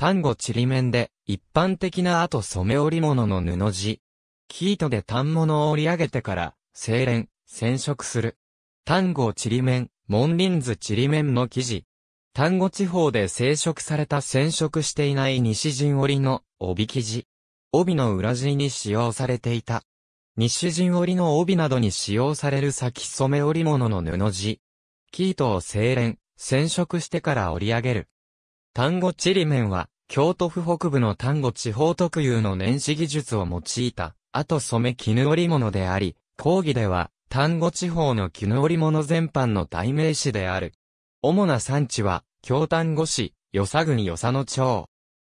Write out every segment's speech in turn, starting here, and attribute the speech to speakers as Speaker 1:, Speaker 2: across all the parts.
Speaker 1: 単語ちりめんで、一般的な後染め織物の布地。生糸で単物を織り上げてから、精錬、染色する。単語ちりめん、門輪図ちりめんの生地。単語地方で生殖された染色していない西陣織の帯生地。帯の裏地に使用されていた。西陣織の帯などに使用される先染め織物の布地。生糸を精錬、染色してから織り上げる。丹後ちりめんは、京都府北部の丹後地方特有の年始技術を用いた、後染め絹織物であり、講義では、丹後地方の絹織物全般の代名詞である。主な産地は、京丹後市、与佐国与佐野町。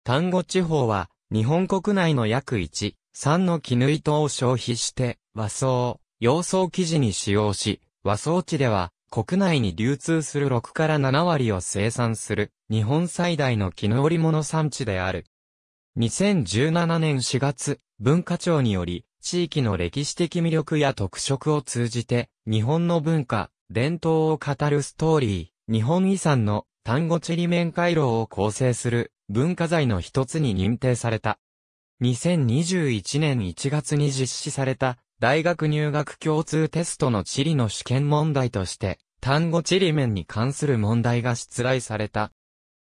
Speaker 1: 丹後地方は、日本国内の約1、3の絹糸を消費して、和装、洋装生地に使用し、和装地では、国内に流通する6から7割を生産する、日本最大の絹織物産地である。2017年4月、文化庁により、地域の歴史的魅力や特色を通じて、日本の文化、伝統を語るストーリー、日本遺産の単語地理面回廊を構成する文化財の一つに認定された。2021年1月に実施された大学入学共通テストの地理の試験問題として、単語地理面に関する問題が出題された。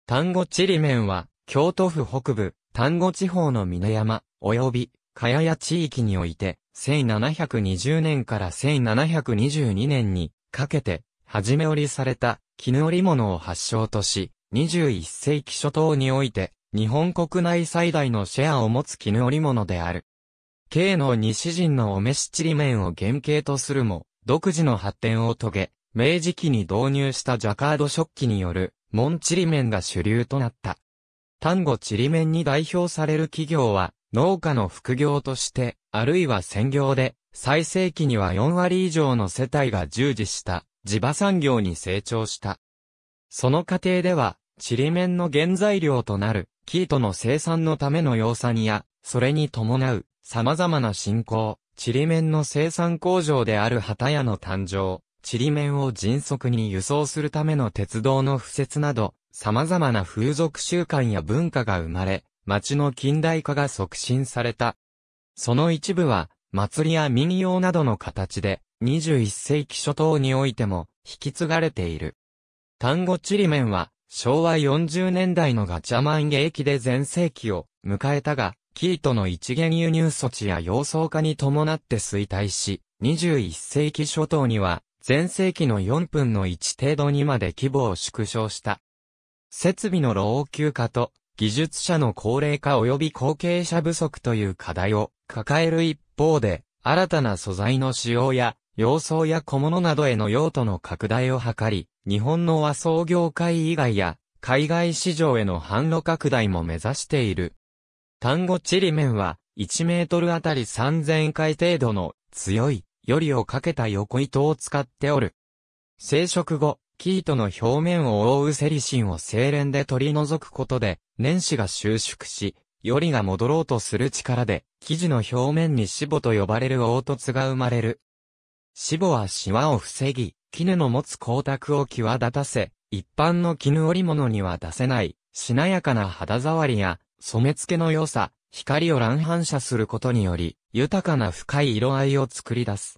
Speaker 1: 単語地理面は、京都府北部、単語地方の峰山、及び、茅や地域において、1720年から1722年にかけて、じめ織りされた、絹織物を発祥とし、21世紀初頭において、日本国内最大のシェアを持つ絹織物である。慶の西陣のお召しちりんを原型とするも、独自の発展を遂げ、明治期に導入したジャカード食器による、門ちり面が主流となった。丹後ちり面に代表される企業は、農家の副業として、あるいは専業で、最盛期には4割以上の世帯が従事した、地場産業に成長した。その過程では、ちりめんの原材料となる、生糸の生産のための養蚕や、それに伴う、様々な信仰、チリメンの生産工場である旗屋の誕生、チリメンを迅速に輸送するための鉄道の敷設など、様々な風俗習慣や文化が生まれ、町の近代化が促進された。その一部は、祭りや民謡などの形で、21世紀初頭においても、引き継がれている。単語チリメンは、昭和40年代のガチャマン景気で全盛期を迎えたが、キートの一元輸入措置や様相化に伴って衰退し、21世紀初頭には、前世紀の4分の1程度にまで規模を縮小した。設備の老朽化と、技術者の高齢化及び後継者不足という課題を抱える一方で、新たな素材の使用や、様相や小物などへの用途の拡大を図り、日本の和装業界以外や、海外市場への販路拡大も目指している。単語チリ面は、1メートルあたり3000回程度の強い、よりをかけた横糸を使っておる。生殖後、ー糸の表面を覆うセリシンを精錬で取り除くことで、年始が収縮し、よりが戻ろうとする力で、生地の表面に脂肪と呼ばれる凹凸が生まれる。死母はシワを防ぎ、絹の持つ光沢を際立たせ、一般の絹織物には出せない、しなやかな肌触りや、染め付けの良さ、光を乱反射することにより、豊かな深い色合いを作り出す。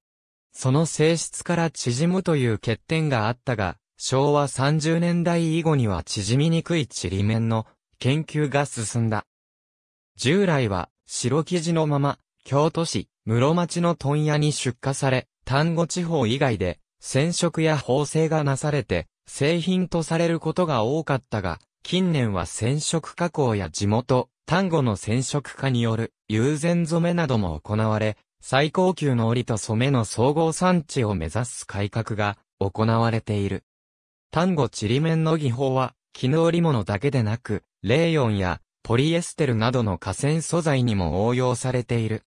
Speaker 1: その性質から縮むという欠点があったが、昭和30年代以後には縮みにくいちりめんの研究が進んだ。従来は白生地のまま、京都市、室町の問屋に出荷され、丹後地方以外で、染色や縫製がなされて、製品とされることが多かったが、近年は染色加工や地元、単語の染色化による友禅染めなども行われ、最高級の織と染めの総合産地を目指す改革が行われている。単語ちりめんの技法は、絹織物だけでなく、レーヨンやポリエステルなどの河川素材にも応用されている。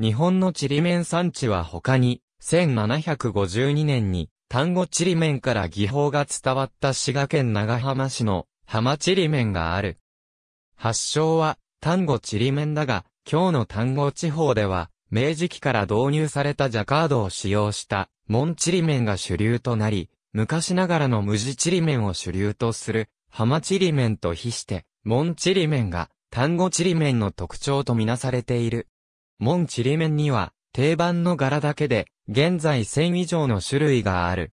Speaker 1: 日本のちりめん産地は他に、1752年に、丹後ちりめんから技法が伝わった滋賀県長浜市の浜ちりめんがある。発祥は丹後ちりめんだが、今日の丹後地方では、明治期から導入されたジャカードを使用した、モンちりめんが主流となり、昔ながらの無地ちりめんを主流とする、浜ちりめんと比して、モンちりめんが、丹後ちりめんの特徴とみなされている。モンちりめんには、定番の柄だけで、現在1000以上の種類がある。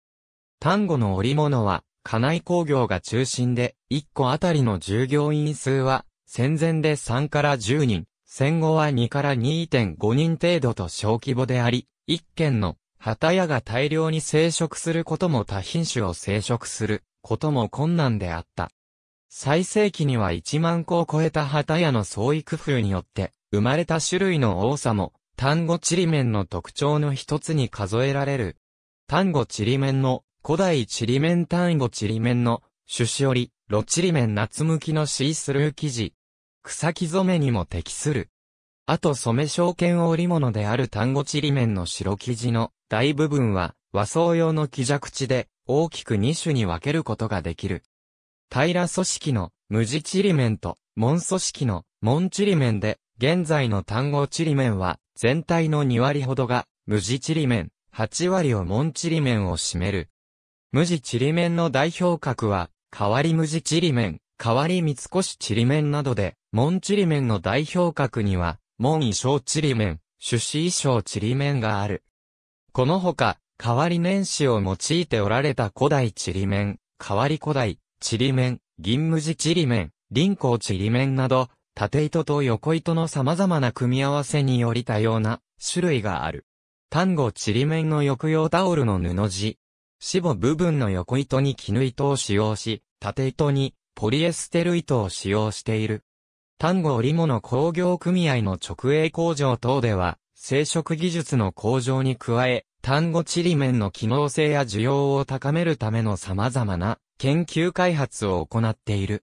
Speaker 1: 単語の織物は、家内工業が中心で、1個あたりの従業員数は、戦前で3から10人、戦後は2から2.5人程度と小規模であり、1件の旗屋が大量に生殖することも多品種を生殖することも困難であった。最盛期には1万個を超えた旗屋の創育風によって、生まれた種類の多さも、単語ちりめんの特徴の一つに数えられる。単語ちりめんの、古代ちりめん単語ちりめんの、種子り、露チリメン夏向きのシースルー生地。草木染めにも適する。あと染め証券織物である単語ちりめんの白生地の大部分は和装用の木弱地で大きく2種に分けることができる。平組織の無地ちりめんと門組織の門ちりめんで現在の単語ちりめんは全体の2割ほどが、無地ちりめん、8割をモンちりめんを占める。無地ちりめんの代表格は、変わり無地ちりめん、変わり三越ちりめんなどで、モンちりめんの代表格には、門衣装ちりめん、種子衣装ちりめんがある。このほか、変わり年始を用いておられた古代ちりめん、変わり古代、ちりめん、銀無地ちりめん、林光ちりめんなど、縦糸と横糸の様々な組み合わせにより多様な種類がある。単語ちりめんの抑揚タオルの布地。死母部分の横糸に絹糸を使用し、縦糸にポリエステル糸を使用している。単語織物工業組合の直営工場等では、生殖技術の向上に加え、単語ちりめんの機能性や需要を高めるための様々な研究開発を行っている。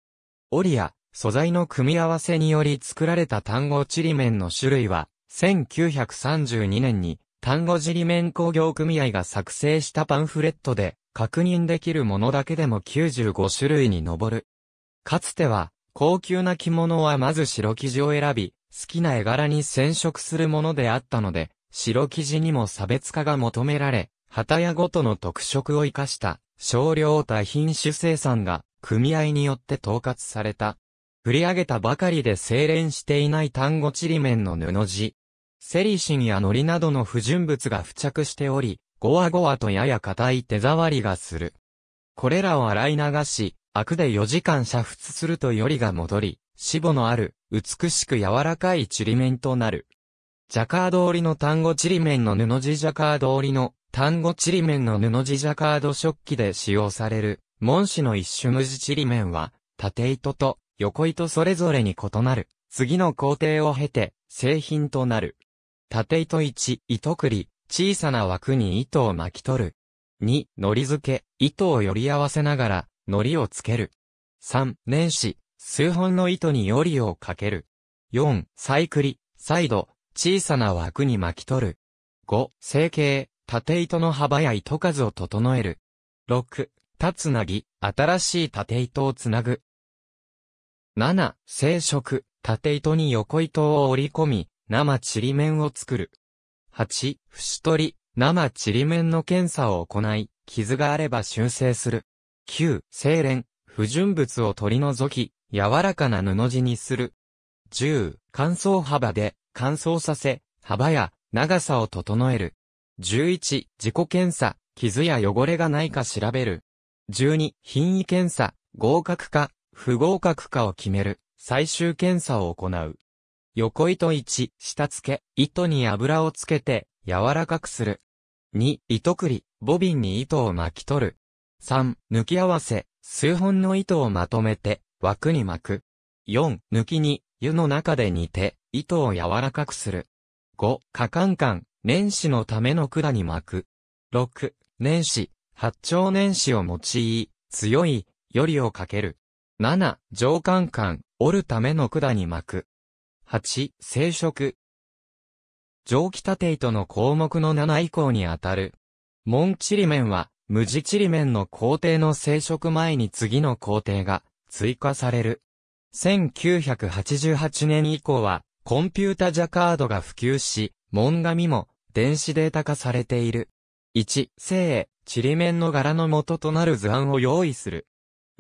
Speaker 1: オリア、素材の組み合わせにより作られた単語ちりめんの種類は、1932年に単語ちりめん工業組合が作成したパンフレットで確認できるものだけでも95種類に上る。かつては、高級な着物はまず白生地を選び、好きな絵柄に染色するものであったので、白生地にも差別化が求められ、旗屋ごとの特色を生かした少量多品種生産が組合によって統括された。振り上げたばかりで精錬していない単語ちりめんの布地。セリシンや糊などの不純物が付着しており、ゴワゴワとやや硬い手触りがする。これらを洗い流し、アクで4時間煮沸するとよりが戻り、脂肪のある、美しく柔らかいちりめんとなる。ジャカード織の単語ちりめんの布地ジャカード織の単語ちりめんの布地ジャカード食器で使用される、紋紙の一種無地ちりめんは、縦糸と横糸それぞれに異なる、次の工程を経て、製品となる。縦糸1、糸繰り、小さな枠に糸を巻き取る。2、糊付け、糸をより合わせながら、糊をつける。3、年始、数本の糸によりをかける。4、サイクリ、再度、小さな枠に巻き取る。5、成形、縦糸の幅や糸数を整える。6、たつなぎ、新しい縦糸をつなぐ。7、生殖、縦糸に横糸を折り込み、生ちりめんを作る。8、節取り、生ちりめんの検査を行い、傷があれば修正する。9、精錬、不純物を取り除き、柔らかな布地にする。10、乾燥幅で乾燥させ、幅や長さを整える。11、自己検査、傷や汚れがないか調べる。12、品位検査、合格か、不合格かを決める、最終検査を行う。横糸1、下付け、糸に油をつけて、柔らかくする。2、糸栗り、ボビンに糸を巻き取る。3、抜き合わせ、数本の糸をまとめて、枠に巻く。4、抜きに、湯の中で煮て、糸を柔らかくする。5、かかんかん、年始のための管に巻く。6、年始、八丁年始を用い、強い、よりをかける。7、上官間、折るための管に巻く。8、生殖。蒸気縦糸の項目の7以降にあたる。門リメ面は、無地リメ面の工程の生殖前に次の工程が追加される。1988年以降は、コンピュータジャカードが普及し、門紙も電子データ化されている。1、生、リメ面の柄の元となる図案を用意する。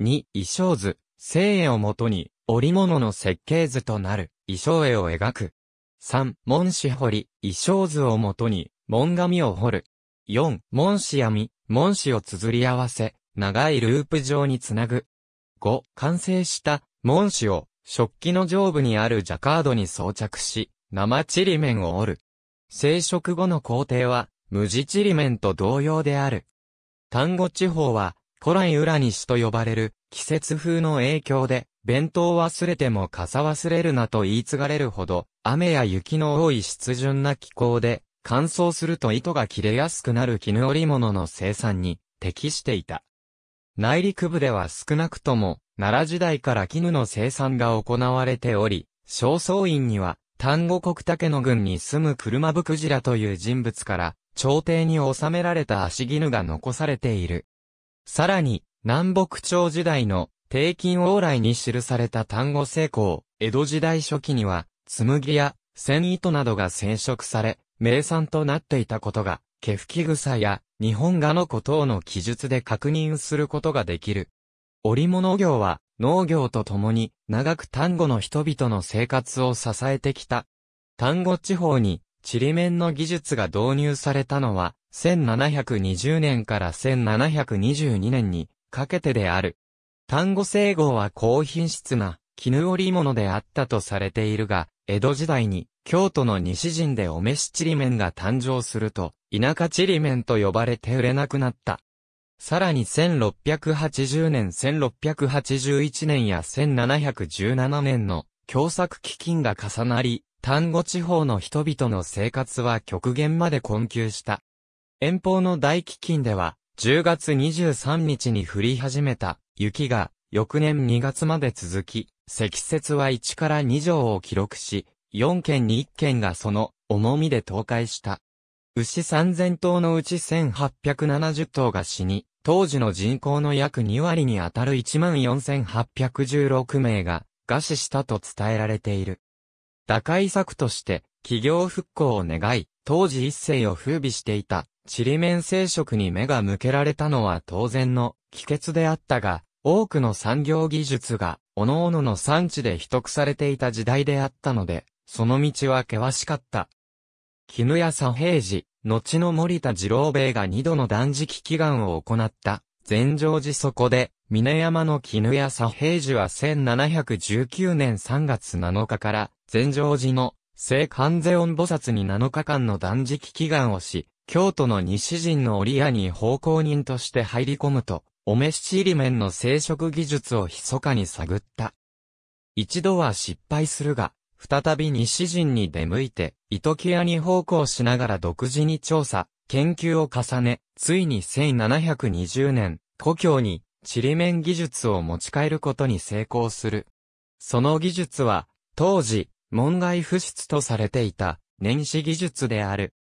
Speaker 1: 2、衣装図、生絵をもとに、織物の設計図となる、衣装絵を描く。3、門紙彫り、衣装図をもとに、門紙を彫る。4、門紙編み、門紙を綴り合わせ、長いループ状につなぐ。5、完成した門紙を食器の上部にあるジャカードに装着し、生ちりめんを折る。生殖後の工程は、無地ちりめんと同様である。単語地方は、古来裏西と呼ばれる季節風の影響で、弁当忘れても傘忘れるなと言い継がれるほど、雨や雪の多い湿潤な気候で、乾燥すると糸が切れやすくなる絹織物の生産に適していた。内陸部では少なくとも、奈良時代から絹の生産が行われており、正倉院には、丹後国竹野郡に住む車ぶくじらという人物から、朝廷に収められた足絹が残されている。さらに、南北朝時代の低金往来に記された単語成功、江戸時代初期には、紬や繊糸などが染色され、名産となっていたことが、毛吹草や日本画のことをの記述で確認することができる。織物業は農業とともに長く単語の人々の生活を支えてきた。単語地方にちりめんの技術が導入されたのは1720年から1722年にかけてである。単語整合は高品質な絹織物であったとされているが、江戸時代に京都の西陣でお召しちりめんが誕生すると、田舎ちりめんと呼ばれて売れなくなった。さらに1680年1681年や1717年の共作基金が重なり、丹後地方の人々の生活は極限まで困窮した。遠方の大基金では、10月23日に降り始めた雪が翌年2月まで続き、積雪は1から2畳を記録し、4件に1件がその重みで倒壊した。牛3000頭のうち1870頭が死に、当時の人口の約2割にあたる14,816名が餓死したと伝えられている。打開策として、企業復興を願い、当時一世を風靡していた、ちりめん生殖に目が向けられたのは当然の帰結であったが、多くの産業技術が、各々の産地で秘匿されていた時代であったので、その道は険しかった。絹屋佐平寺、後の森田二郎兵衛が二度の断食祈願を行った、禅城寺そこで、峰山の絹屋佐平寺は1719年3月7日から、禅城寺の聖観世音菩薩に7日間の断食祈願をし、京都の西陣の折屋に奉公人として入り込むと、お召し入り面の生殖技術を密かに探った。一度は失敗するが、再び西陣に出向いて、糸木屋に奉公しながら独自に調査、研究を重ね、ついに1720年、故郷に、ちりめん技術を持ち帰ることに成功する。その技術は、当時、門外不出とされていた、年始技術である。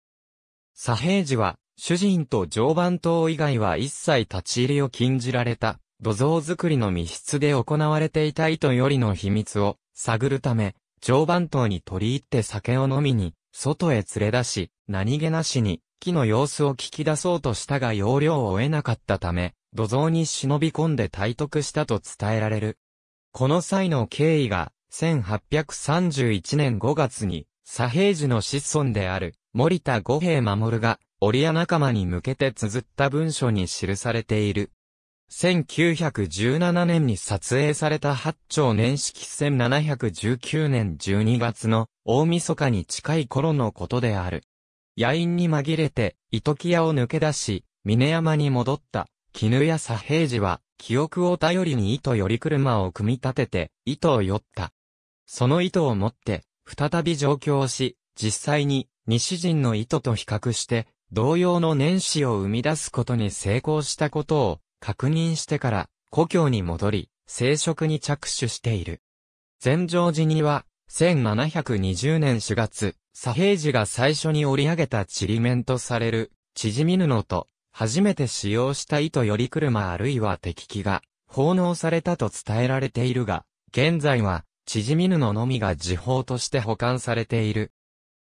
Speaker 1: 左平次は、主人と常磐刀以外は一切立ち入りを禁じられた、土蔵作りの密室で行われていた糸よりの秘密を探るため、常磐刀に取り入って酒を飲みに、外へ連れ出し、何気なしに、木の様子を聞き出そうとしたが要領を得なかったため、土蔵に忍び込んで体得したと伝えられる。この際の経緯が、1831年5月に、左平次の子孫である、森田五平守が、折屋仲間に向けて綴った文書に記されている。1917年に撮影された八丁年式1719年12月の大晦日に近い頃のことである。野因に紛れて、糸木屋を抜け出し、峰山に戻った、絹屋左平次は、記憶を頼りに糸より車を組み立てて、糸を寄った。その意図をもって、再び上京し、実際に西陣の意図と比較して、同様の年始を生み出すことに成功したことを確認してから、故郷に戻り、生殖に着手している。禅城寺には、1720年4月、左平寺が最初に織り上げたちりめんとされる、縮み布と、初めて使用した糸より車あるいは敵機が、奉納されたと伝えられているが、現在は、縮み布のみが時報として保管されている。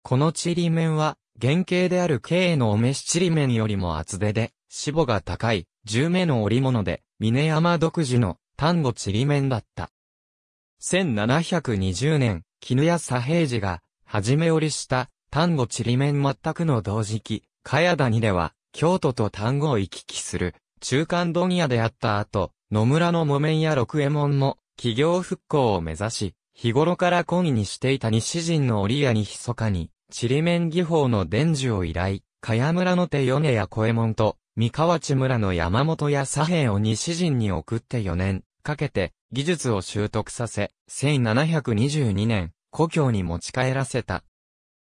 Speaker 1: このちりめんは、原型である営のお召しちりめんよりも厚手で、死母が高い、十目の織物で、峰山独自の丹後ちりめんだった。1720年、絹屋左平次が、はじめ織りした、丹後ちりめん全くの同時期、茅谷では、京都と丹後を行き来する、中間問屋であった後、野村の木綿や六右衛門も、企業復興を目指し、日頃から懇意にしていた西陣の織屋に密かに、ちりめん技法の伝授を依頼、茅村の手米や小右衛門と、三河内村の山本や左辺を西陣に送って4年、かけて、技術を習得させ、1722年、故郷に持ち帰らせた。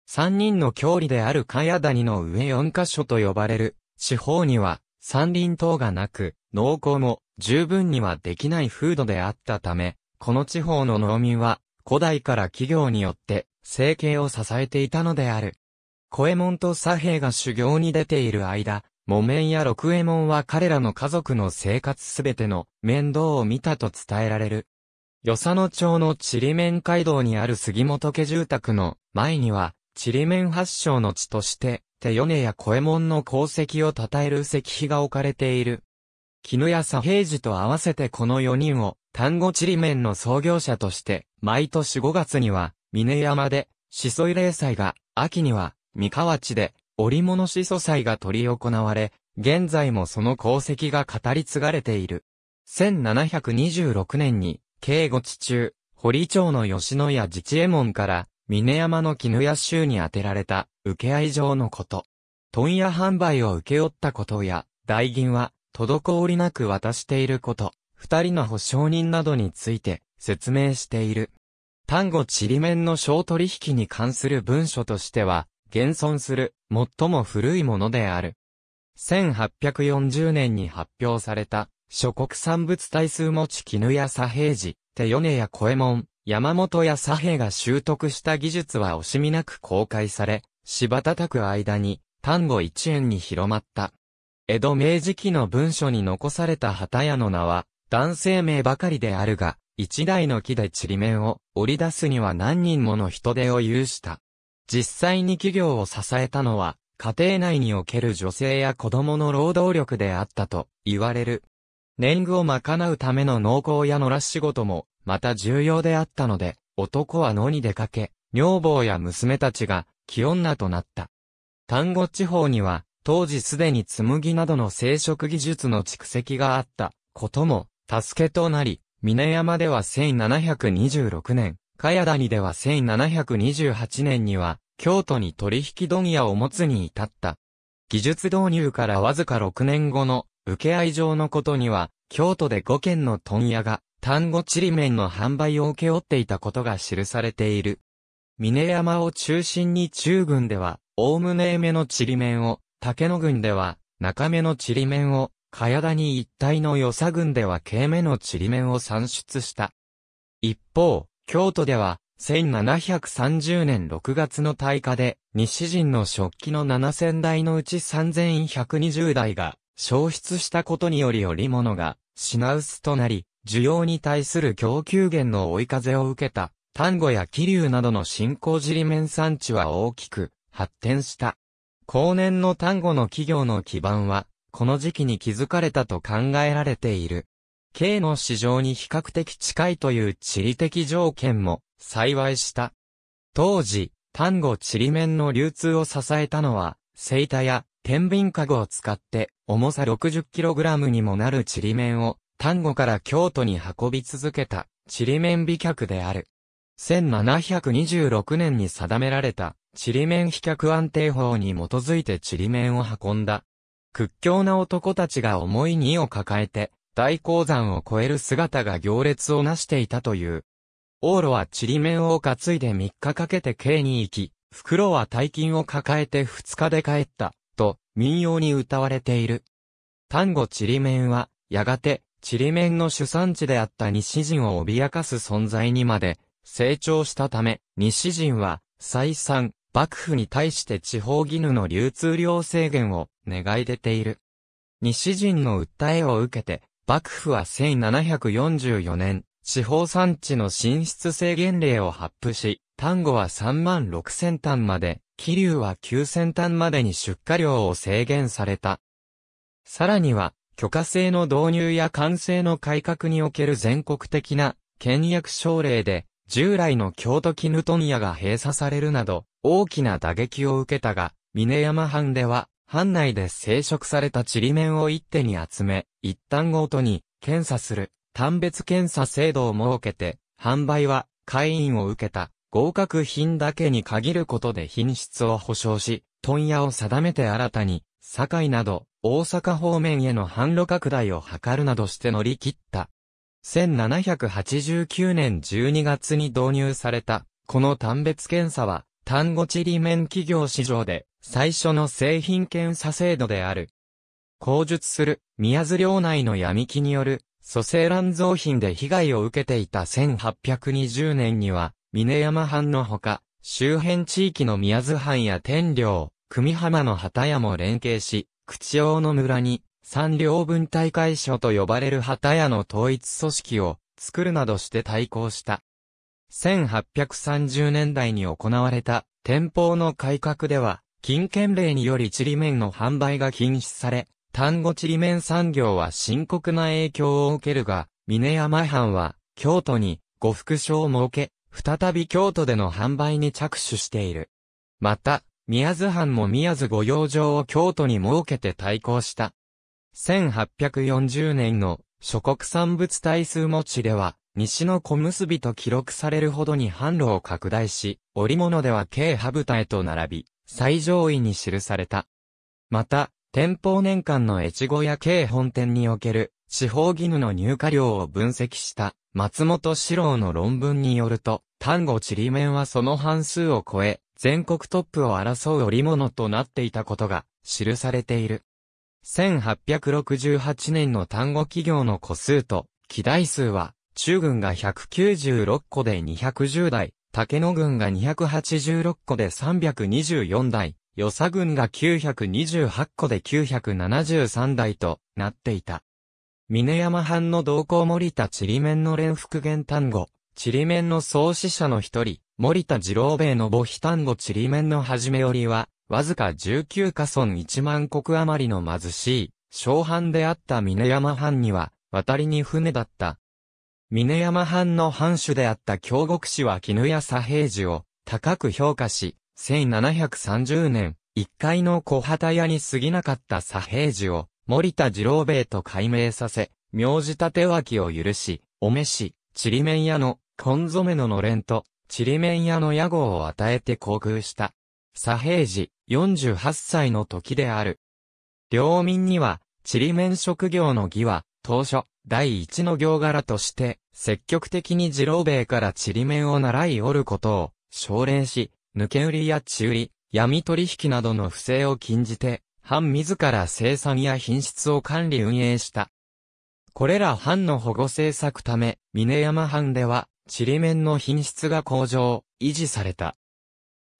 Speaker 1: 三人の郷里である茅谷の上四箇所と呼ばれる、地方には、山林等がなく、農耕も十分にはできない風土であったため、この地方の農民は、古代から企業によって、生計を支えていたのである。小右衛門と左平が修行に出ている間、木綿や六右衛門は彼らの家族の生活すべての面倒を見たと伝えられる。与謝野町のちりめん街道にある杉本家住宅の前には、ちりめん発祥の地として、手米や小右衛門の功績を称える石碑が置かれている。絹屋左平次と合わせてこの4人を、単語ちりめんの創業者として、毎年5月には、峰山で、しそい霊祭が、秋には、三河地で、織物しそ祭が取り行われ、現在もその功績が語り継がれている。1726年に、慶五地中、堀町の吉野家自治衛門から、峰山の絹屋州に当てられた、受け合い状のこと。問屋販売を受け負ったことや、大銀は、滞りなく渡していること、二人の保証人などについて説明している。単語ちりめんの小取引に関する文書としては、現存する最も古いものである。1840年に発表された、諸国産物大数持ち絹や左平寺、手米や小右衛門、山本や左平が習得した技術は惜しみなく公開され、柴叩く間に、単語一円に広まった。江戸明治期の文書に残された旗屋の名は、男性名ばかりであるが、一台の木でちりめんを織り出すには何人もの人手を有した。実際に企業を支えたのは、家庭内における女性や子供の労働力であったと言われる。年貢を賄うための農耕や野良仕事も、また重要であったので、男は野に出かけ、女房や娘たちが、気女となった。丹後地方には、当時すでに紬などの生殖技術の蓄積があったことも助けとなり、峰山では1726年、茅谷では1728年には、京都に取引問屋を持つに至った。技術導入からわずか6年後の受け合い上のことには、京都で5軒の問屋が、単語ちりめんの販売を請け負っていたことが記されている。峰山を中心に中軍では、おおむね目のちりめんを竹野郡では、中目のちりめんを、茅谷一帯の与謝郡では軽めのちりめんを産出した。一方、京都では、1730年6月の大火で、西陣の食器の7000台のうち3120台が、消失したことにより織物が、品薄となり、需要に対する供給源の追い風を受けた、丹後や桐生などの新興尻面産地は大きく発展した。後年の単語の企業の基盤は、この時期に築かれたと考えられている。K の市場に比較的近いという地理的条件も幸いした。当時、単語地理面の流通を支えたのは、セイタや天秤カゴを使って重さ 60kg にもなる地理面を単語から京都に運び続けた地理面美脚である。1726年に定められた地理面飛脚安定法に基づいて地理面を運んだ。屈強な男たちが重い荷を抱えて、大鉱山を越える姿が行列をなしていたという。往路は地理面を担いで3日かけて京に行き、袋は大金を抱えて2日で帰った、と民謡に歌われている。丹後地理面は、やがて、地理面の主産地であった西陣を脅かす存在にまで、成長したため、西陣は、再三、幕府に対して地方義務の流通量制限を願い出ている。西陣の訴えを受けて、幕府は1744年、地方産地の進出制限令を発布し、丹後は3万6千単まで、桐生は9千単までに出荷量を制限された。さらには、許可制の導入や完成の改革における全国的な、倹約省令で、従来の京都絹問屋が閉鎖されるなど、大きな打撃を受けたが、峰山藩では、藩内で生殖されたちりめんを一手に集め、一旦ごとに検査する、単別検査制度を設けて、販売は会員を受けた合格品だけに限ることで品質を保証し、問屋を定めて新たに、堺など大阪方面への販路拡大を図るなどして乗り切った。1789年12月に導入された、この単別検査は、単語地理面企業市場で、最初の製品検査制度である。口述する、宮津領内の闇機による、蘇生乱造品で被害を受けていた1820年には、峰山藩のほか、周辺地域の宮津藩や天領、久美浜の旗屋も連携し、口用の村に、三両分体会所と呼ばれる旗屋の統一組織を作るなどして対抗した。1830年代に行われた店舗の改革では、金券令によりちりめんの販売が禁止され、単語ちりめん産業は深刻な影響を受けるが、峰山藩は京都に呉服所を設け、再び京都での販売に着手している。また、宮津藩も宮津御用場を京都に設けて対抗した。1840年の諸国産物大数持ちでは、西の小結びと記録されるほどに販路を拡大し、織物では軽羽豚へと並び、最上位に記された。また、天保年間の越後や軽本店における地方義務の入荷量を分析した松本史郎の論文によると、単語ちりめんはその半数を超え、全国トップを争う織物となっていたことが記されている。1868年の単語企業の個数と、機台数は、中軍が196個で210台、竹野軍が286個で324台、与佐軍が928個で973台となっていた。峰山藩の同行森田ちりめんの連復元単語、ちりめんの創始者の一人、森田二郎兵衛の母碑単語ちりめんの始めよりは、わずか19家村1万国余りの貧しい、小藩であった峰山藩には、渡りに船だった。峰山藩の藩主であった京極氏は絹屋左平次を高く評価し、1730年、一階の小旗屋に過ぎなかった左平次を、森田二郎兵衛と改名させ、名字立脇を許し、お召し、ちりめん屋の、コンゾメののれんと、ちりめん屋の屋号を与えて航空した。左平次、48歳の時である。領民には、ちりめん職業の儀は、当初、第一の行柄として、積極的に二郎兵衛からちりめんを習いおることを、奨励し、抜け売りや地売り、闇取引などの不正を禁じて、藩自ら生産や品質を管理運営した。これら藩の保護政策ため、峰山藩では、ちりめんの品質が向上、維持された。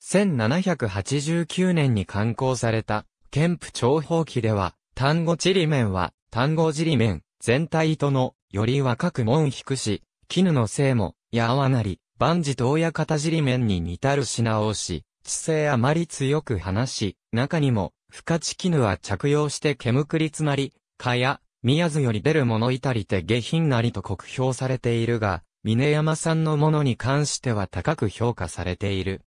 Speaker 1: 1789年に刊行された、憲府長方記では、単語地理面は、単語地理面、全体との、より若く門引くし、絹の性も、やわなり、万事東や片地理面に似たる品をし、知性あまり強く話し、中にも、深地絹は着用して煙くりつまり、かや、宮津より出る者いたりて下品なりと酷評されているが、峰山さんのものに関しては高く評価されている。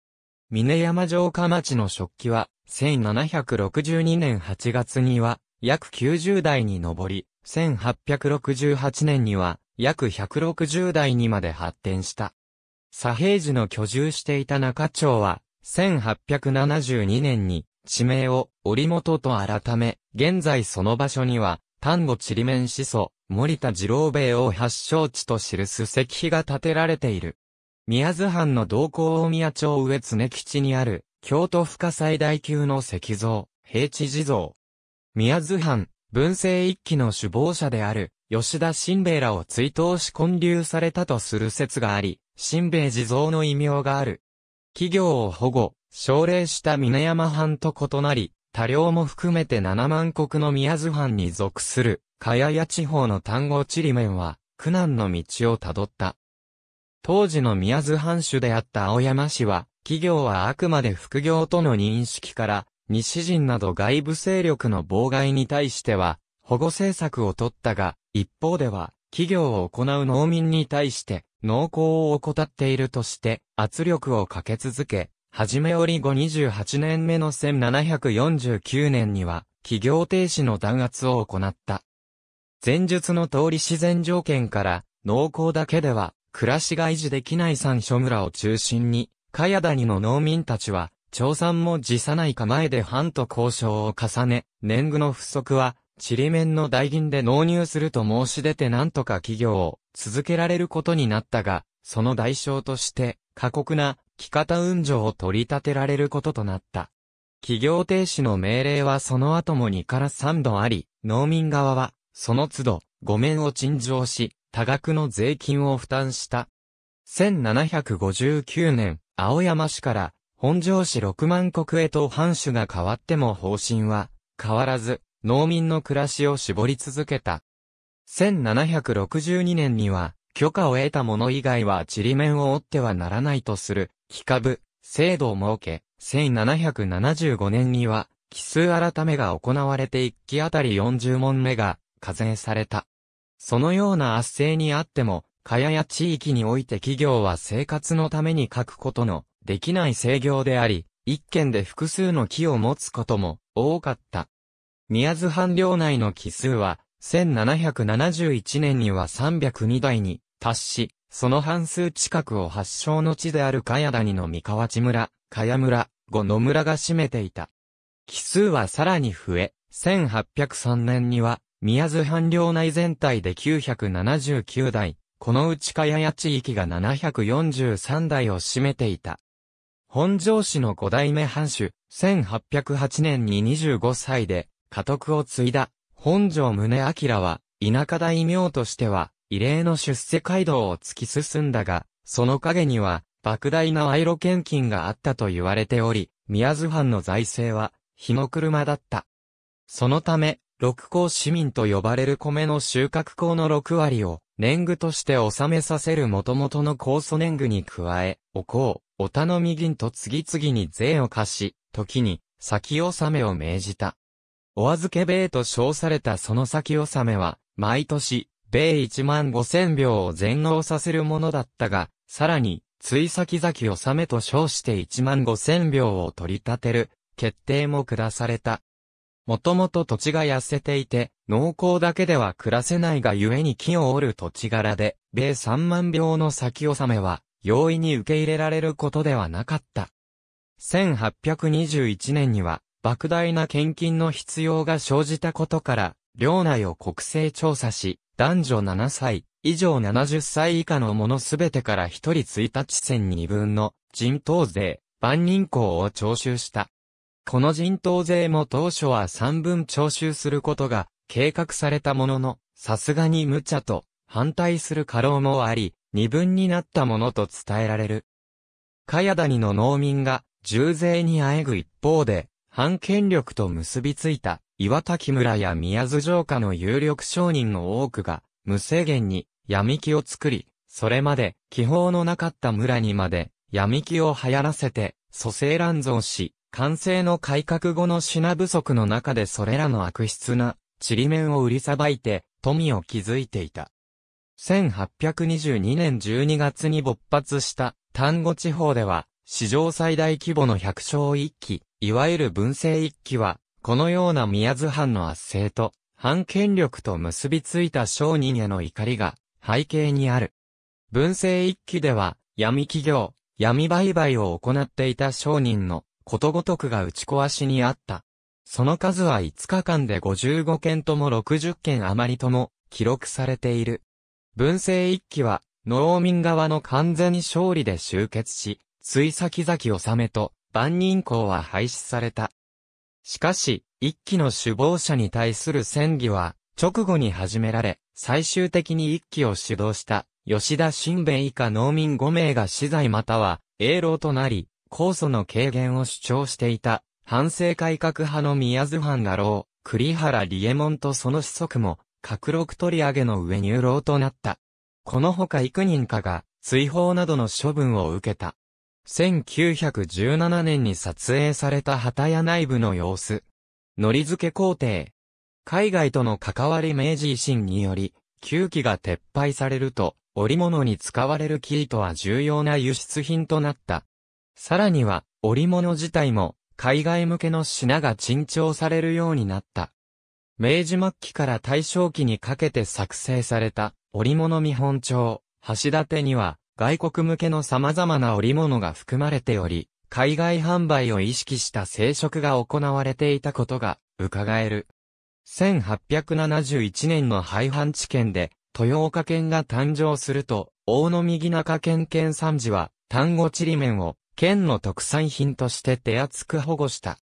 Speaker 1: 峰山城下町の食器は、1762年8月には、約90代に上り、1868年には、約160代にまで発展した。左平寺の居住していた中町は、1872年に、地名を、織本と改め、現在その場所には、丹後ちりめん始祖、森田二郎兵衛を発祥地と記す石碑が建てられている。宮津藩の同行大宮町上常吉にある、京都府下最大級の石像、平地地蔵。宮津藩、文政一期の首謀者である、吉田新兵衛らを追悼し建立されたとする説があり、新兵衛地蔵の異名がある。企業を保護、奨励した峰山藩と異なり、多量も含めて7万国の宮津藩に属する、かやや地方の単語地理面は、苦難の道をたどった。当時の宮津藩主であった青山氏は、企業はあくまで副業との認識から、西人など外部勢力の妨害に対しては、保護政策を取ったが、一方では、企業を行う農民に対して、農耕を怠っているとして、圧力をかけ続け、はじめ折後28年目の1749年には、企業停止の弾圧を行った。前述の通り自然条件から、農耕だけでは、暮らしが維持できない山所村を中心に、茅谷の農民たちは、調産も辞さない構えで藩と交渉を重ね、年貢の不足は、ちりめんの大銀で納入すると申し出て何とか企業を続けられることになったが、その代償として、過酷な、木方運情を取り立てられることとなった。企業停止の命令はその後も2から3度あり、農民側は、その都度、御免を陳情し、多額の税金を負担した。1759年、青山市から本庄市六万国へと藩主が変わっても方針は変わらず、農民の暮らしを絞り続けた。1762年には、許可を得た者以外はちりめんを折ってはならないとする、規下部、制度を設け、1775年には、奇数改めが行われて1期あたり40問目が課税された。そのような圧政にあっても、かやや地域において企業は生活のために書くことのできない制業であり、一軒で複数の木を持つことも多かった。宮津藩領内の奇数は、1771年には302台に達し、その半数近くを発祥の地である茅谷の三河地村、茅村、五野村が占めていた。奇数はさらに増え、1803年には宮津藩領内全体で979台、このうち茅谷地域が743台を占めていた。本庄市の五代目藩主、1808年に25歳で、家督を継いだ、本庄宗明は、田舎大名としては、異例の出世街道を突き進んだが、その陰には、莫大な賄賂献金があったと言われており、宮津藩の財政は、日の車だった。そのため、六甲市民と呼ばれる米の収穫校の6割を年貢として納めさせる元々の高祖年貢に加え、お香、お頼み銀と次々に税を課し、時に先納めを命じた。お預け米と称されたその先納めは、毎年、米1万5千票を全納させるものだったが、さらに、つい先々納めと称して1万5千票を取り立てる、決定も下された。もともと土地が痩せていて、農耕だけでは暮らせないがゆえに木を折る土地柄で、米3万票の先納めは、容易に受け入れられることではなかった。1821年には、莫大な献金の必要が生じたことから、領内を国勢調査し、男女7歳、以上70歳以下の者すべてから1人1日1000人分の人頭税、万人口を徴収した。この人頭税も当初は三分徴収することが計画されたものの、さすがに無茶と反対する過労もあり、二分になったものと伝えられる。茅谷の農民が重税にあえぐ一方で、反権力と結びついた岩滝村や宮津城下の有力商人の多くが無制限に闇木を作り、それまで気泡のなかった村にまで闇木を流行らせて蘇生乱造し、完成の改革後の品不足の中でそれらの悪質な、ちりめんを売りさばいて、富を築いていた。1822年12月に勃発した丹後地方では、史上最大規模の百姓一揆、いわゆる文政一揆は、このような宮津藩の圧政と、反権力と結びついた商人への怒りが背景にある。文政一揆では、闇企業、闇売買を行っていた商人のことごとくが打ち壊しにあった。その数は5日間で55件とも60件余りとも記録されている。文政一揆は農民側の完全に勝利で終結し、つい先々収めと万人公は廃止された。しかし、一揆の首謀者に対する戦議は直後に始められ、最終的に一揆を主導した吉田新兵以下農民5名が死罪または、栄老となり、酵素の軽減を主張していた、反省改革派の宮津藩画廊、栗原理恵門とその子息も、格録取り上げの上入牢となった。このほか幾人かが、追放などの処分を受けた。1917年に撮影された旗屋内部の様子。乗り付け工程。海外との関わり明治維新により、旧機が撤廃されると、織物に使われる生糸は重要な輸出品となった。さらには、織物自体も、海外向けの品が珍重されるようになった。明治末期から大正期にかけて作成された織物見本帳、橋立には外国向けの様々な織物が含まれており、海外販売を意識した生殖が行われていたことが伺える。1871年の廃藩置県で豊岡県が誕生すると、大野右中県県三寺は丹後ちりめんを県の特産品として手厚く保護した。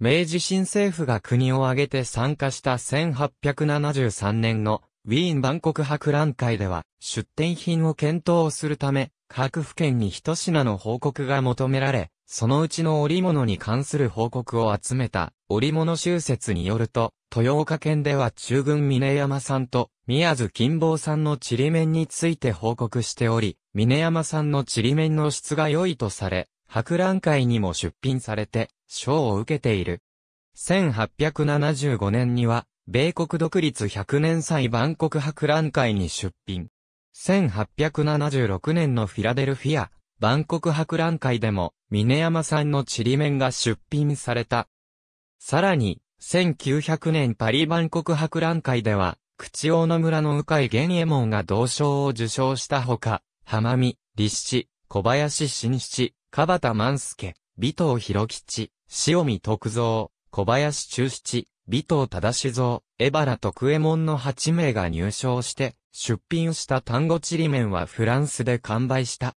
Speaker 1: 明治新政府が国を挙げて参加した1873年のウィーン万国博覧会では出展品を検討するため各府県に一品の報告が求められ、そのうちの織物に関する報告を集めた織物集説によると、豊岡県では中軍峰山さんと宮津金坊さんのちりめんについて報告しており、峰山さんのちりめんの質が良いとされ、博覧会にも出品されて、賞を受けている。1875年には、米国独立100年祭万国博覧会に出品。1876年のフィラデルフィア万国博覧会でも、峰山さんのちりめんが出品された。さらに、1900年パリ万国博覧会では、口大野村の鵜飼玄右衛門が銅賞を受賞したほか、浜見、立志、小林新七、川田万助、尾藤博吉、塩見徳蔵、小林中七、尾藤忠志蔵、江原徳右衛門の8名が入賞して、出品した単語ちりめんはフランスで完売した。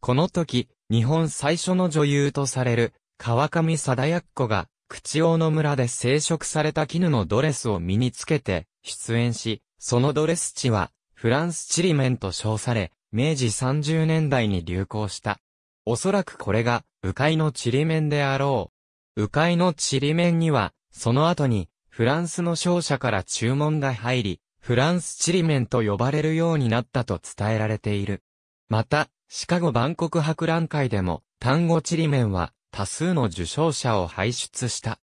Speaker 1: この時、日本最初の女優とされる、川上貞奴子が、口尾の村で生殖された絹のドレスを身につけて、出演し、そのドレス地は、フランスチリメンと称され、明治30年代に流行した。おそらくこれが、鵜飼のチリメンであろう。鵜飼のチリメンには、その後に、フランスの商社から注文が入り、フランスチリメンと呼ばれるようになったと伝えられている。また、シカゴ万国博覧会でも単語チリメンは多数の受賞者を輩出した。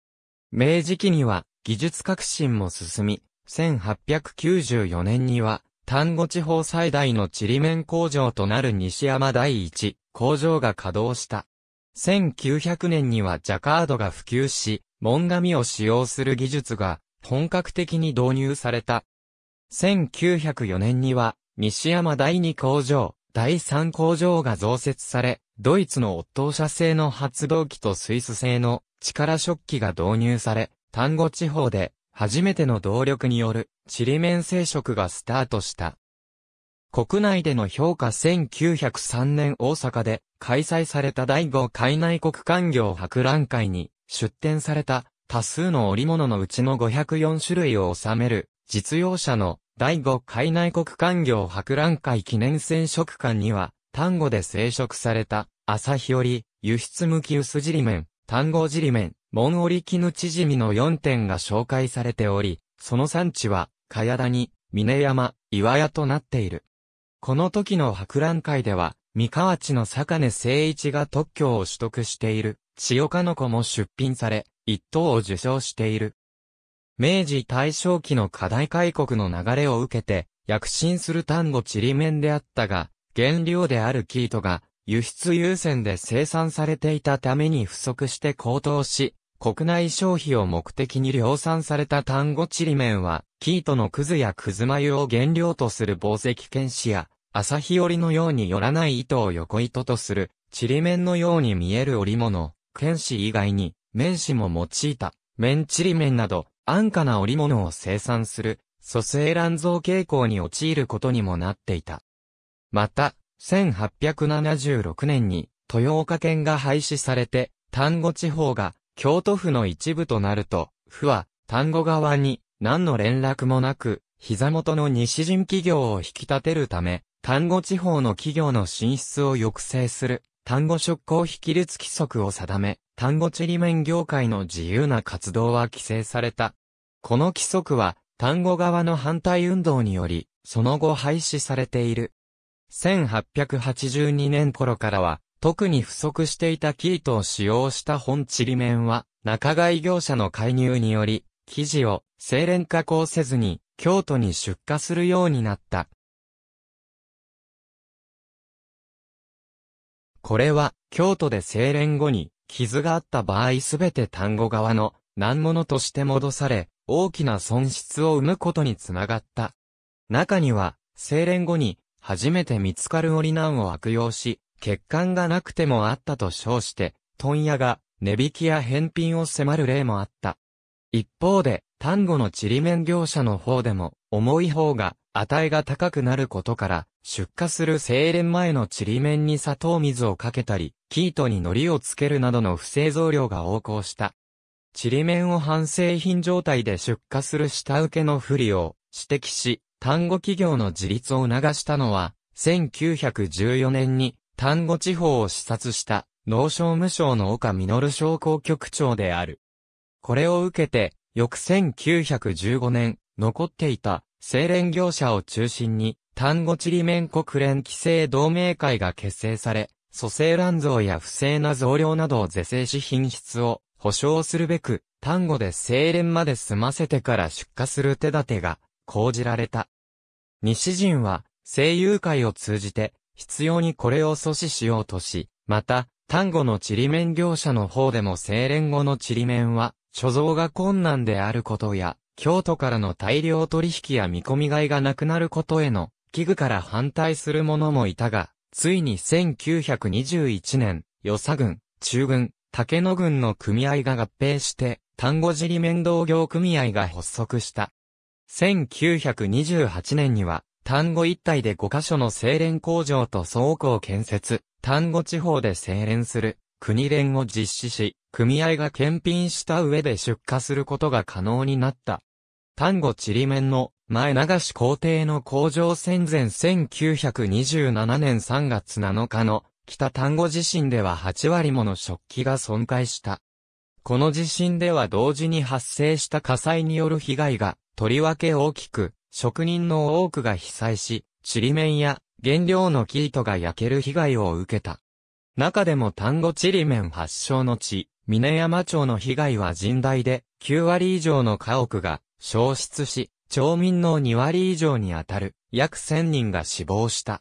Speaker 1: 明治期には技術革新も進み、1894年には単語地方最大のチリメン工場となる西山第一工場が稼働した。1900年にはジャカードが普及し、門紙を使用する技術が本格的に導入された。1904年には西山第二工場、第3工場が増設され、ドイツのオットー社製の発動機とスイス製の力食器が導入され、丹後地方で初めての動力によるチリ面生食がスタートした。国内での評価1903年大阪で開催された第5海内国官業博覧会に出展された多数の織物のうちの504種類を収める実用車の第5海内国官業博覧会記念染色館には、単語で生殖された、朝日織、輸出向き薄尻面、単語尻面、門織絹縮みの4点が紹介されており、その産地は、茅谷、峰山、岩屋となっている。この時の博覧会では、三河地の坂根誠一が特許を取得している、千代かの子も出品され、一等を受賞している。明治大正期の課題開国の流れを受けて、躍進する単語チリメンであったが、原料であるキートが輸出優先で生産されていたために不足して高騰し、国内消費を目的に量産された単語チリメンは、ートのくずやくず眉を原料とする宝石剣士や、朝日織のように寄らない糸を横糸とする、チリメンのように見える織物、剣士以外に、面師も用いた、面チリメンなど、安価な織物を生産する、蘇生乱造傾向に陥ることにもなっていた。また、1876年に豊岡県が廃止されて、丹後地方が京都府の一部となると、府は丹後側に何の連絡もなく、膝元の西人企業を引き立てるため、丹後地方の企業の進出を抑制する単語職項非規律規則を定め、単語リメ面業界の自由な活動は規制された。この規則は、単語側の反対運動により、その後廃止されている。1882年頃からは、特に不足していたキートを使用した本リメ面は、仲買業者の介入により、記事を精錬加工せずに、京都に出荷するようになった。これは、京都で精錬後に、傷があった場合すべて単語側の難物として戻され、大きな損失を生むことにつながった。中には、精錬後に、初めて見つかる折難を悪用し、欠陥がなくてもあったと称して、問屋が値引きや返品を迫る例もあった。一方で、単語のちりめん業者の方でも、重い方が値が高くなることから、出荷する精錬前のちりめんに砂糖水をかけたり、生糸に糊をつけるなどの不正増量が横行した。ちりめんを反製品状態で出荷する下請けの不利を指摘し、単語企業の自立を促したのは、1914年に単語地方を視察した農商務省の岡実商工局長である。これを受けて、翌1915年、残っていた精錬業者を中心に、単語チリメン国連規制同盟会が結成され、蘇生乱造や不正な増量などを是正し品質を保証するべく、単語で精錬まで済ませてから出荷する手立てが講じられた。西陣は、声優会を通じて、必要にこれを阻止しようとし、また、単語のチリメン業者の方でも精錬後のチリメンは、貯蔵が困難であることや、京都からの大量取引や見込み買いがなくなることへの器具から反対する者もいたが、ついに1921年、与佐軍、中軍、竹野軍の組合が合併して、単語尻面同業組合が発足した。1928年には、単語一体で5カ所の精錬工場と倉庫を建設、単語地方で精錬する、国連を実施し、組合が検品した上で出荷することが可能になった。単語ちりめんの前流し皇帝の工場戦前1927年3月7日の北丹後地震では8割もの食器が損壊した。この地震では同時に発生した火災による被害がとりわけ大きく、職人の多くが被災し、ちりめんや原料の生糸が焼ける被害を受けた。中でも丹後ちりめん発祥の地、峰山町の被害は甚大で、9割以上の家屋が消失し、町民の2割以上にあたる約1000人が死亡した。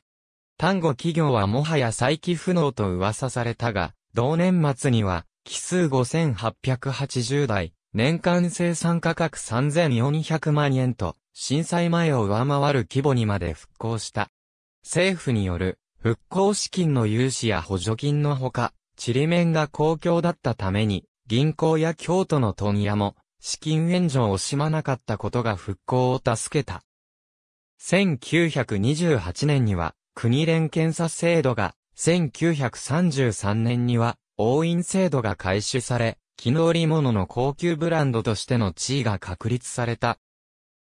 Speaker 1: 丹後企業はもはや再起不能と噂されたが、同年末には、奇数5880台、年間生産価格3400万円と、震災前を上回る規模にまで復興した。政府による復興資金の融資や補助金のほか、地理面が公共だったために、銀行や京都の問屋も資金援助を惜しまなかったことが復興を助けた。1928年には国連検査制度が、1933年には応印制度が開始され、絹織物の高級ブランドとしての地位が確立された。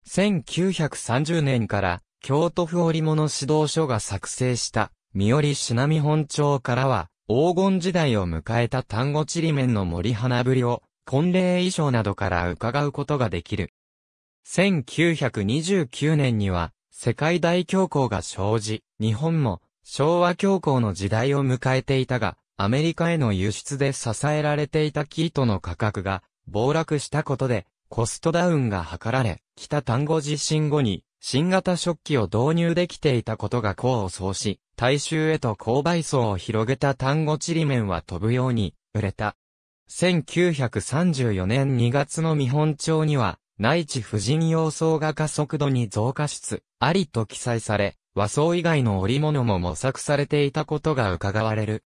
Speaker 1: 1930年から京都府織物指導所が作成した三織市並本町からは黄金時代を迎えた丹後ちりめんの森花ぶりを婚礼衣装などから伺うことができる。1929年には、世界大恐慌が生じ、日本も昭和恐慌の時代を迎えていたが、アメリカへの輸出で支えられていた生糸の価格が暴落したことで、コストダウンが図られ、北単語地震後に新型食器を導入できていたことが功を奏し、大衆へと購買層を広げた単語ちりめんは飛ぶように売れた。1934年2月の見本帳には、内地婦人用装が加速度に増加しつ、ありと記載され、和装以外の織物も模索されていたことが伺われる。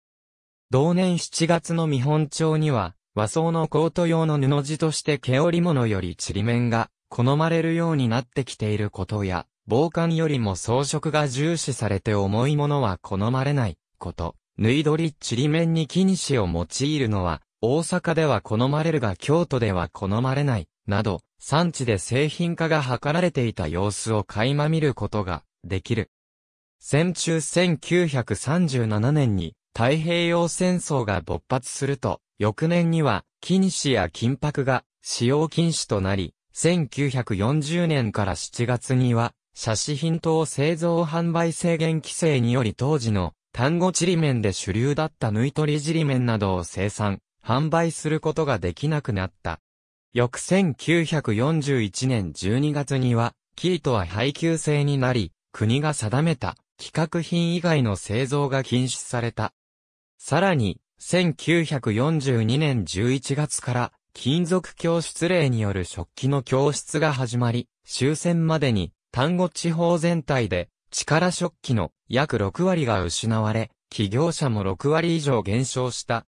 Speaker 1: 同年7月の見本帳には、和装のコート用の布地として毛織物よりちりめんが好まれるようになってきていることや、防寒よりも装飾が重視されて重いものは好まれないこと、縫い取りちりめんに木にしを用いるのは、大阪では好まれるが京都では好まれない、など、産地で製品化が図られていた様子を垣間見ることができる。戦中1937年に太平洋戦争が勃発すると、翌年には、金止や金箔が使用禁止となり、1940年から7月には、写真品等製造販売制限規制により当時の単語ちりめんで主流だった縫い取りじりめんなどを生産、販売することができなくなった。翌1941年12月には、キートは配給制になり、国が定めた、規格品以外の製造が禁止された。さらに、1942年11月から、金属教室令による食器の教室が始まり、終戦までに、単語地方全体で、力食器の約6割が失われ、企業者も6割以上減少した。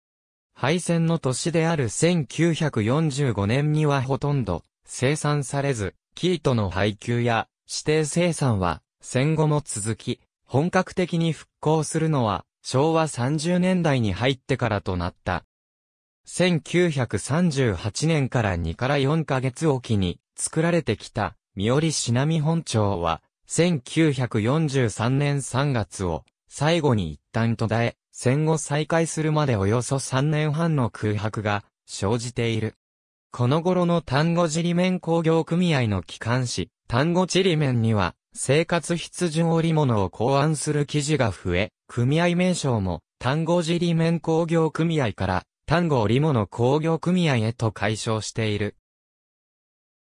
Speaker 1: 敗戦の年である1945年にはほとんど生産されず、生糸の配給や指定生産は戦後も続き、本格的に復興するのは昭和30年代に入ってからとなった。1938年から2から4ヶ月おきに作られてきた三織市南本町は1943年3月を最後に一旦途絶え、戦後再開するまでおよそ3年半の空白が生じている。この頃の単語ちり面工業組合の機関紙、単語ちり面には、生活必需織物を考案する記事が増え、組合名称も、単語ちり面工業組合から、単語織物工業組合へと解消している。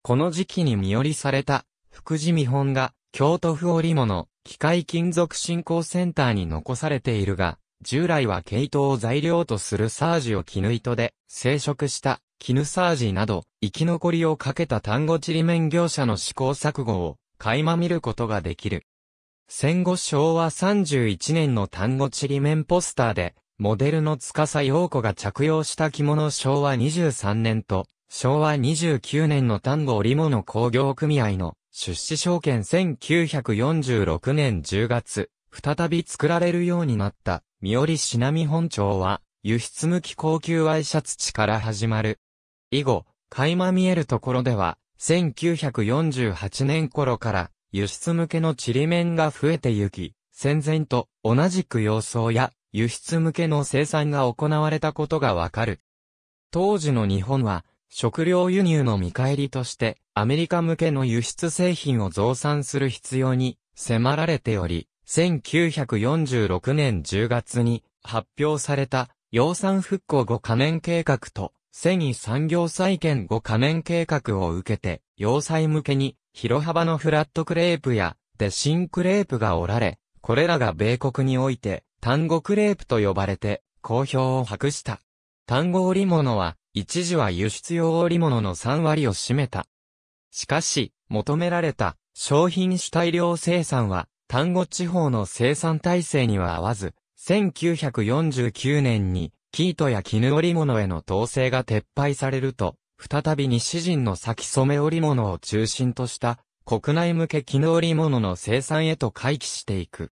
Speaker 1: この時期に見寄りされた、福地見本が、京都府織物、機械金属振興センターに残されているが、従来は毛糸を材料とするサージを絹糸で生殖した絹サージなど生き残りをかけた単語ちりめん業者の試行錯誤を垣間見ることができる。戦後昭和31年の単語ちりめんポスターでモデルの司陽子が着用した着物昭和23年と昭和29年の単語織物工業組合の出資証券1946年10月、再び作られるようになった三寄市南本町は、輸出向き高級ワイシャツ地から始まる。以後、垣間見えるところでは、1948年頃から、輸出向けのちりめんが増えてゆき、戦前と同じく様相や輸出向けの生産が行われたことがわかる。当時の日本は、食料輸入の見返りとして、アメリカ向けの輸出製品を増産する必要に迫られており、1946年10月に発表された、養蚕復興後仮面計画と、セニ産業再建後仮面計画を受けて、要塞向けに、広幅のフラットクレープや、デシンクレープがおられ、これらが米国において、単語クレープと呼ばれて、好評を博した。単語織物は、一時は輸出用織物の3割を占めた。しかし、求められた商品主体量生産は丹後地方の生産体制には合わず、1949年に、生糸や絹織物への統制が撤廃されると、再び西陣の先染め織物を中心とした、国内向け絹織物の生産へと回帰していく。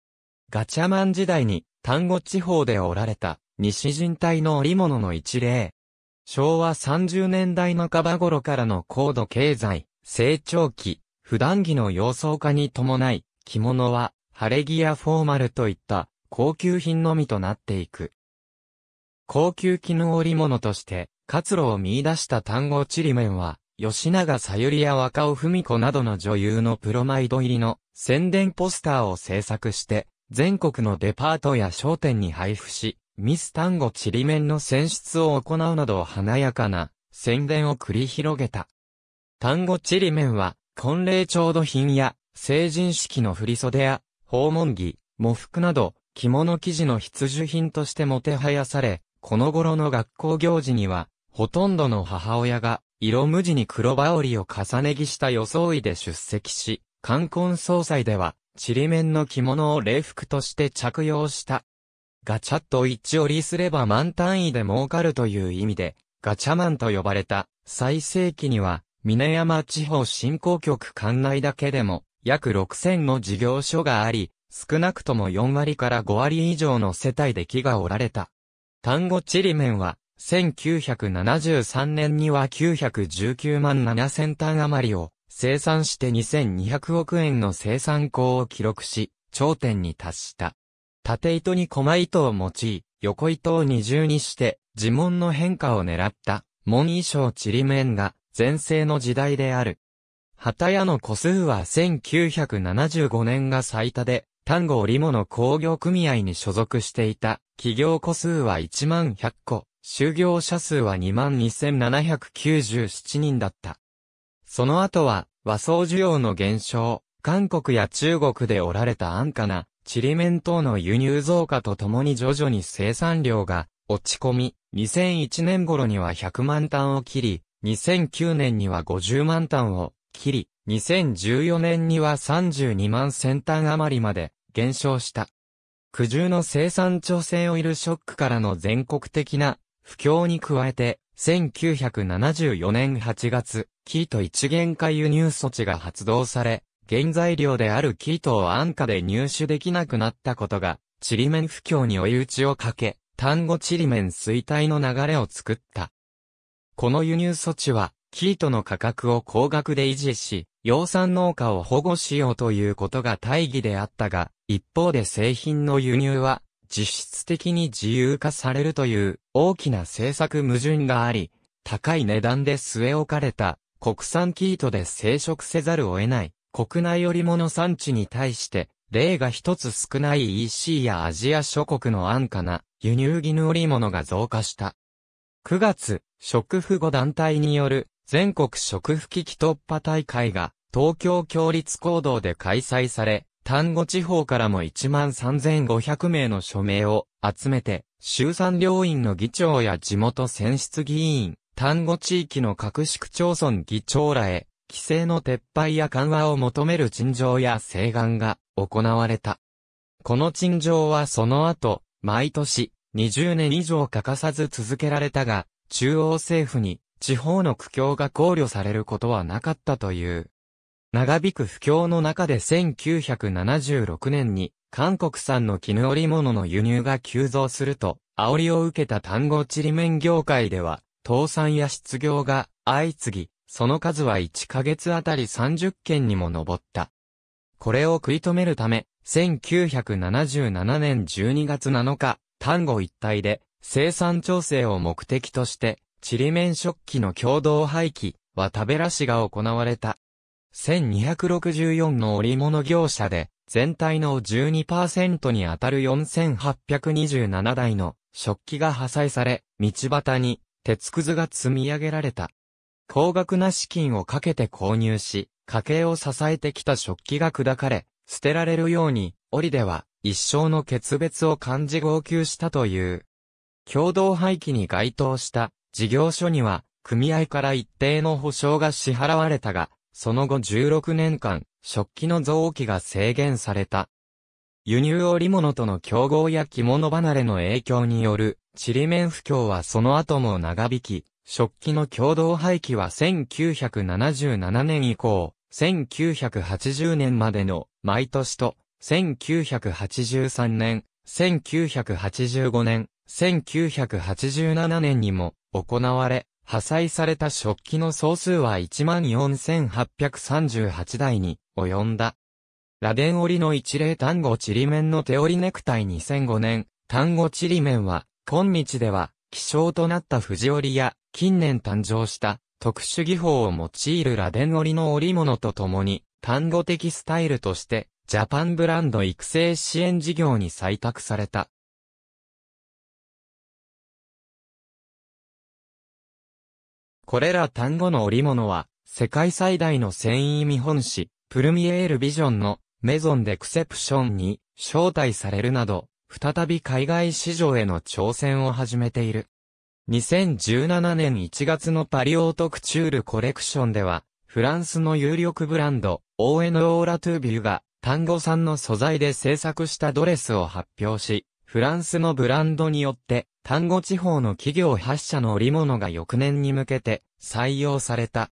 Speaker 1: ガチャマン時代に、丹後地方で織られた、西陣隊の織物の一例。昭和30年代半ば頃からの高度経済、成長期、普段着の様相化に伴い、着物は、晴れ着やフォーマルといった高級品のみとなっていく。高級絹織物として、活路を見出した単語チリメンは、吉永さゆりや若尾文子などの女優のプロマイド入りの宣伝ポスターを制作して、全国のデパートや商店に配布し、ミス単語チリメンの選出を行うなど華やかな宣伝を繰り広げた。単語チリメンは、婚礼調度品や成人式の振袖や、訪問着、模服など、着物生地の必需品としてもてはやされ、この頃の学校行事には、ほとんどの母親が、色無地に黒羽織を重ね着した装いで出席し、冠婚葬祭では、ちりめんの着物を礼服として着用した。ガチャッと一折りすれば満単位で儲かるという意味で、ガチャマンと呼ばれた、最盛期には、峰山地方振興局管内だけでも、約6000の事業所があり、少なくとも4割から5割以上の世帯で木が折られた。単語チリメンは、1973年には919万7000単余りを生産して2200億円の生産高を記録し、頂点に達した。縦糸に駒糸を用い、横糸を二重にして、呪文の変化を狙った、門衣装チリメンが、前世の時代である。旗屋の個数は1975年が最多で、丹後織物工業組合に所属していた、企業個数は1万100個、就業者数は22,797人だった。その後は、和装需要の減少、韓国や中国でおられた安価な、ちりめん等の輸入増加とともに徐々に生産量が落ち込み、2001年頃には100万単を切り、2009年には50万単を切り、2014年には32万先端余りまで減少した。苦渋の生産調整オイルショックからの全国的な不況に加えて、1974年8月、キート一元化輸入措置が発動され、原材料であるキートを安価で入手できなくなったことが、チリメン不況に追い打ちをかけ、単語チリメン衰退の流れを作った。この輸入措置は、キートの価格を高額で維持し、養蚕農家を保護しようということが大義であったが、一方で製品の輸入は実質的に自由化されるという大きな政策矛盾があり、高い値段で据え置かれた国産キートで生殖せざるを得ない国内織物産地に対して例が一つ少ない EC やアジア諸国の安価な輸入絹織物が増加した。9月、食婦母団体による全国食危機突破大会が東京協立行動で開催され、丹後地方からも1万3500名の署名を集めて、衆参両院の議長や地元選出議員、丹後地域の各市区町村議長らへ、規制の撤廃や緩和を求める陳情や請願が行われた。この陳情はその後、毎年20年以上欠かさず続けられたが、中央政府に地方の苦境が考慮されることはなかったという。長引く不況の中で1976年に韓国産の絹織物の輸入が急増すると、煽りを受けた単語ちりめん業界では、倒産や失業が相次ぎ、その数は1ヶ月あたり30件にも上った。これを食い止めるため、1977年12月7日、単語一体で生産調整を目的として、ちりめん食器の共同廃棄は食べらしが行われた。1264の織物業者で、全体の12%に当たる4827台の食器が破砕され、道端に鉄くずが積み上げられた。高額な資金をかけて購入し、家計を支えてきた食器が砕かれ、捨てられるように、折では一生の決別を感じ号泣したという。共同廃棄に該当した事業所には、組合から一定の保証が支払われたが、その後16年間、食器の増置が制限された。輸入織物との競合や着物離れの影響による、チリ。面不況はその後も長引き、食器の共同廃棄は1977年以降、1980年までの毎年と、1983年、1985年、1987年にも行われ、破砕された食器の総数は14,838台に及んだ。螺鈿織の一例単語チリメンの手織ネクタイ2005年、単語チリメンは、今日では、希少となった藤織や、近年誕生した特殊技法を用いる螺鈿織の織物とともに、単語的スタイルとして、ジャパンブランド育成支援事業に採択された。これら単語の織物は、世界最大の繊維見本誌、プルミエールビジョンのメゾンデクセプションに招待されるなど、再び海外市場への挑戦を始めている。2017年1月のパリオートクチュールコレクションでは、フランスの有力ブランド、ON オーラトゥービューが、単語さんの素材で制作したドレスを発表し、フランスのブランドによって、単語地方の企業8社の織物が翌年に向けて採用された。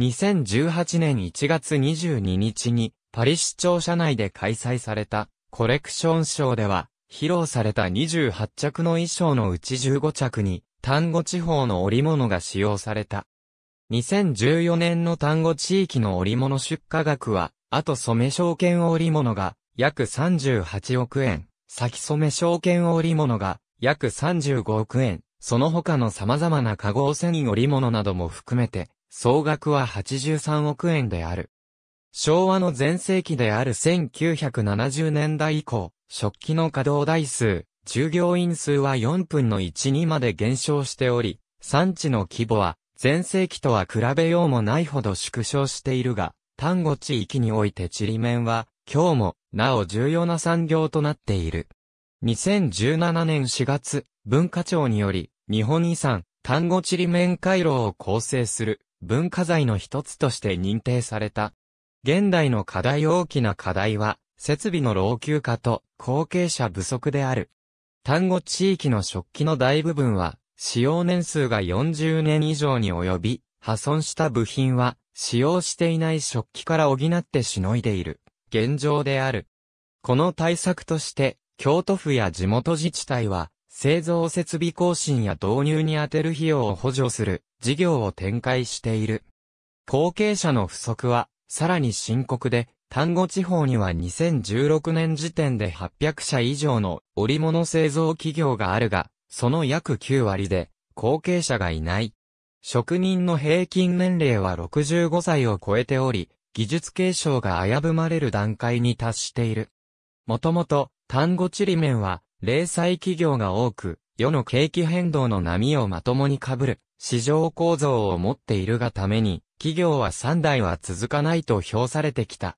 Speaker 1: 2018年1月22日にパリ市庁舎内で開催されたコレクションショーでは披露された28着の衣装のうち15着に単語地方の織物が使用された。2014年の単語地域の織物出荷額は、あと染め証券織物が約38億円。先染め証券織物が約35億円、その他の様々な化合繊維織物なども含めて、総額は83億円である。昭和の前世紀である1970年代以降、食器の稼働台数、従業員数は4分の1にまで減少しており、産地の規模は前世紀とは比べようもないほど縮小しているが、単語地域において地理面は今日も、なお重要な産業となっている。2017年4月、文化庁により、日本遺産、単語地理面回廊を構成する、文化財の一つとして認定された。現代の課題大きな課題は、設備の老朽化と後継者不足である。単語地域の食器の大部分は、使用年数が40年以上に及び、破損した部品は、使用していない食器から補ってしのいでいる。現状である。この対策として、京都府や地元自治体は、製造設備更新や導入に充てる費用を補助する事業を展開している。後継者の不足は、さらに深刻で、丹後地方には2016年時点で800社以上の織物製造企業があるが、その約9割で後継者がいない。職人の平均年齢は65歳を超えており、技術継承が危ぶまれる段階に達している。もともと、単語地理面は、零細企業が多く、世の景気変動の波をまともに被る、市場構造を持っているがために、企業は3代は続かないと評されてきた。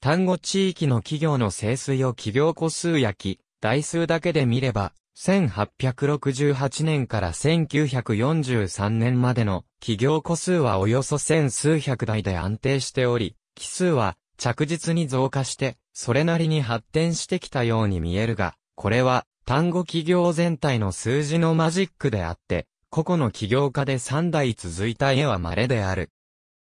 Speaker 1: 単語地域の企業の清水を企業個数やき、台数だけで見れば、1868年から1943年までの企業個数はおよそ千数百台で安定しており、奇数は着実に増加して、それなりに発展してきたように見えるが、これは単語企業全体の数字のマジックであって、個々の企業家で3代続いた絵は稀である。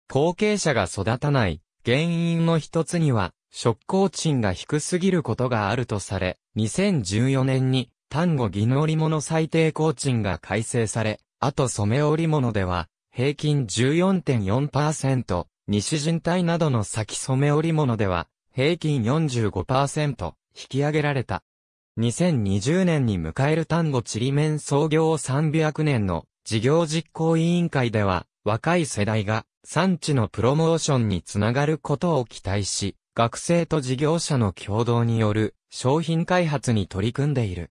Speaker 1: 後継者が育たない原因の一つには、職工賃が低すぎることがあるとされ、2014年に単語能織物最低工賃が改正され、あと染め織物では、平均14.4%、西人体などの先染め織物では、平均45%、引き上げられた。2020年に迎える丹後ちりめん創業300年の事業実行委員会では、若い世代が産地のプロモーションにつながることを期待し、学生と事業者の共同による商品開発に取り組んでいる。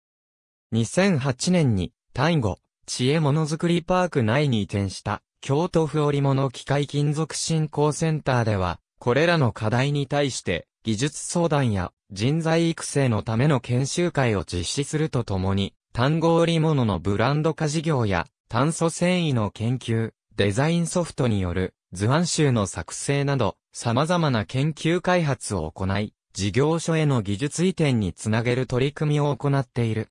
Speaker 1: 2008年に、大語知恵ものづくりパーク内に移転した、京都府織物機械金属振興センターでは、これらの課題に対して、技術相談や人材育成のための研修会を実施するとともに、単語織物のブランド化事業や、炭素繊維の研究、デザインソフトによる図案集の作成など、様々な研究開発を行い、事業所への技術移転につなげる取り組みを行っている。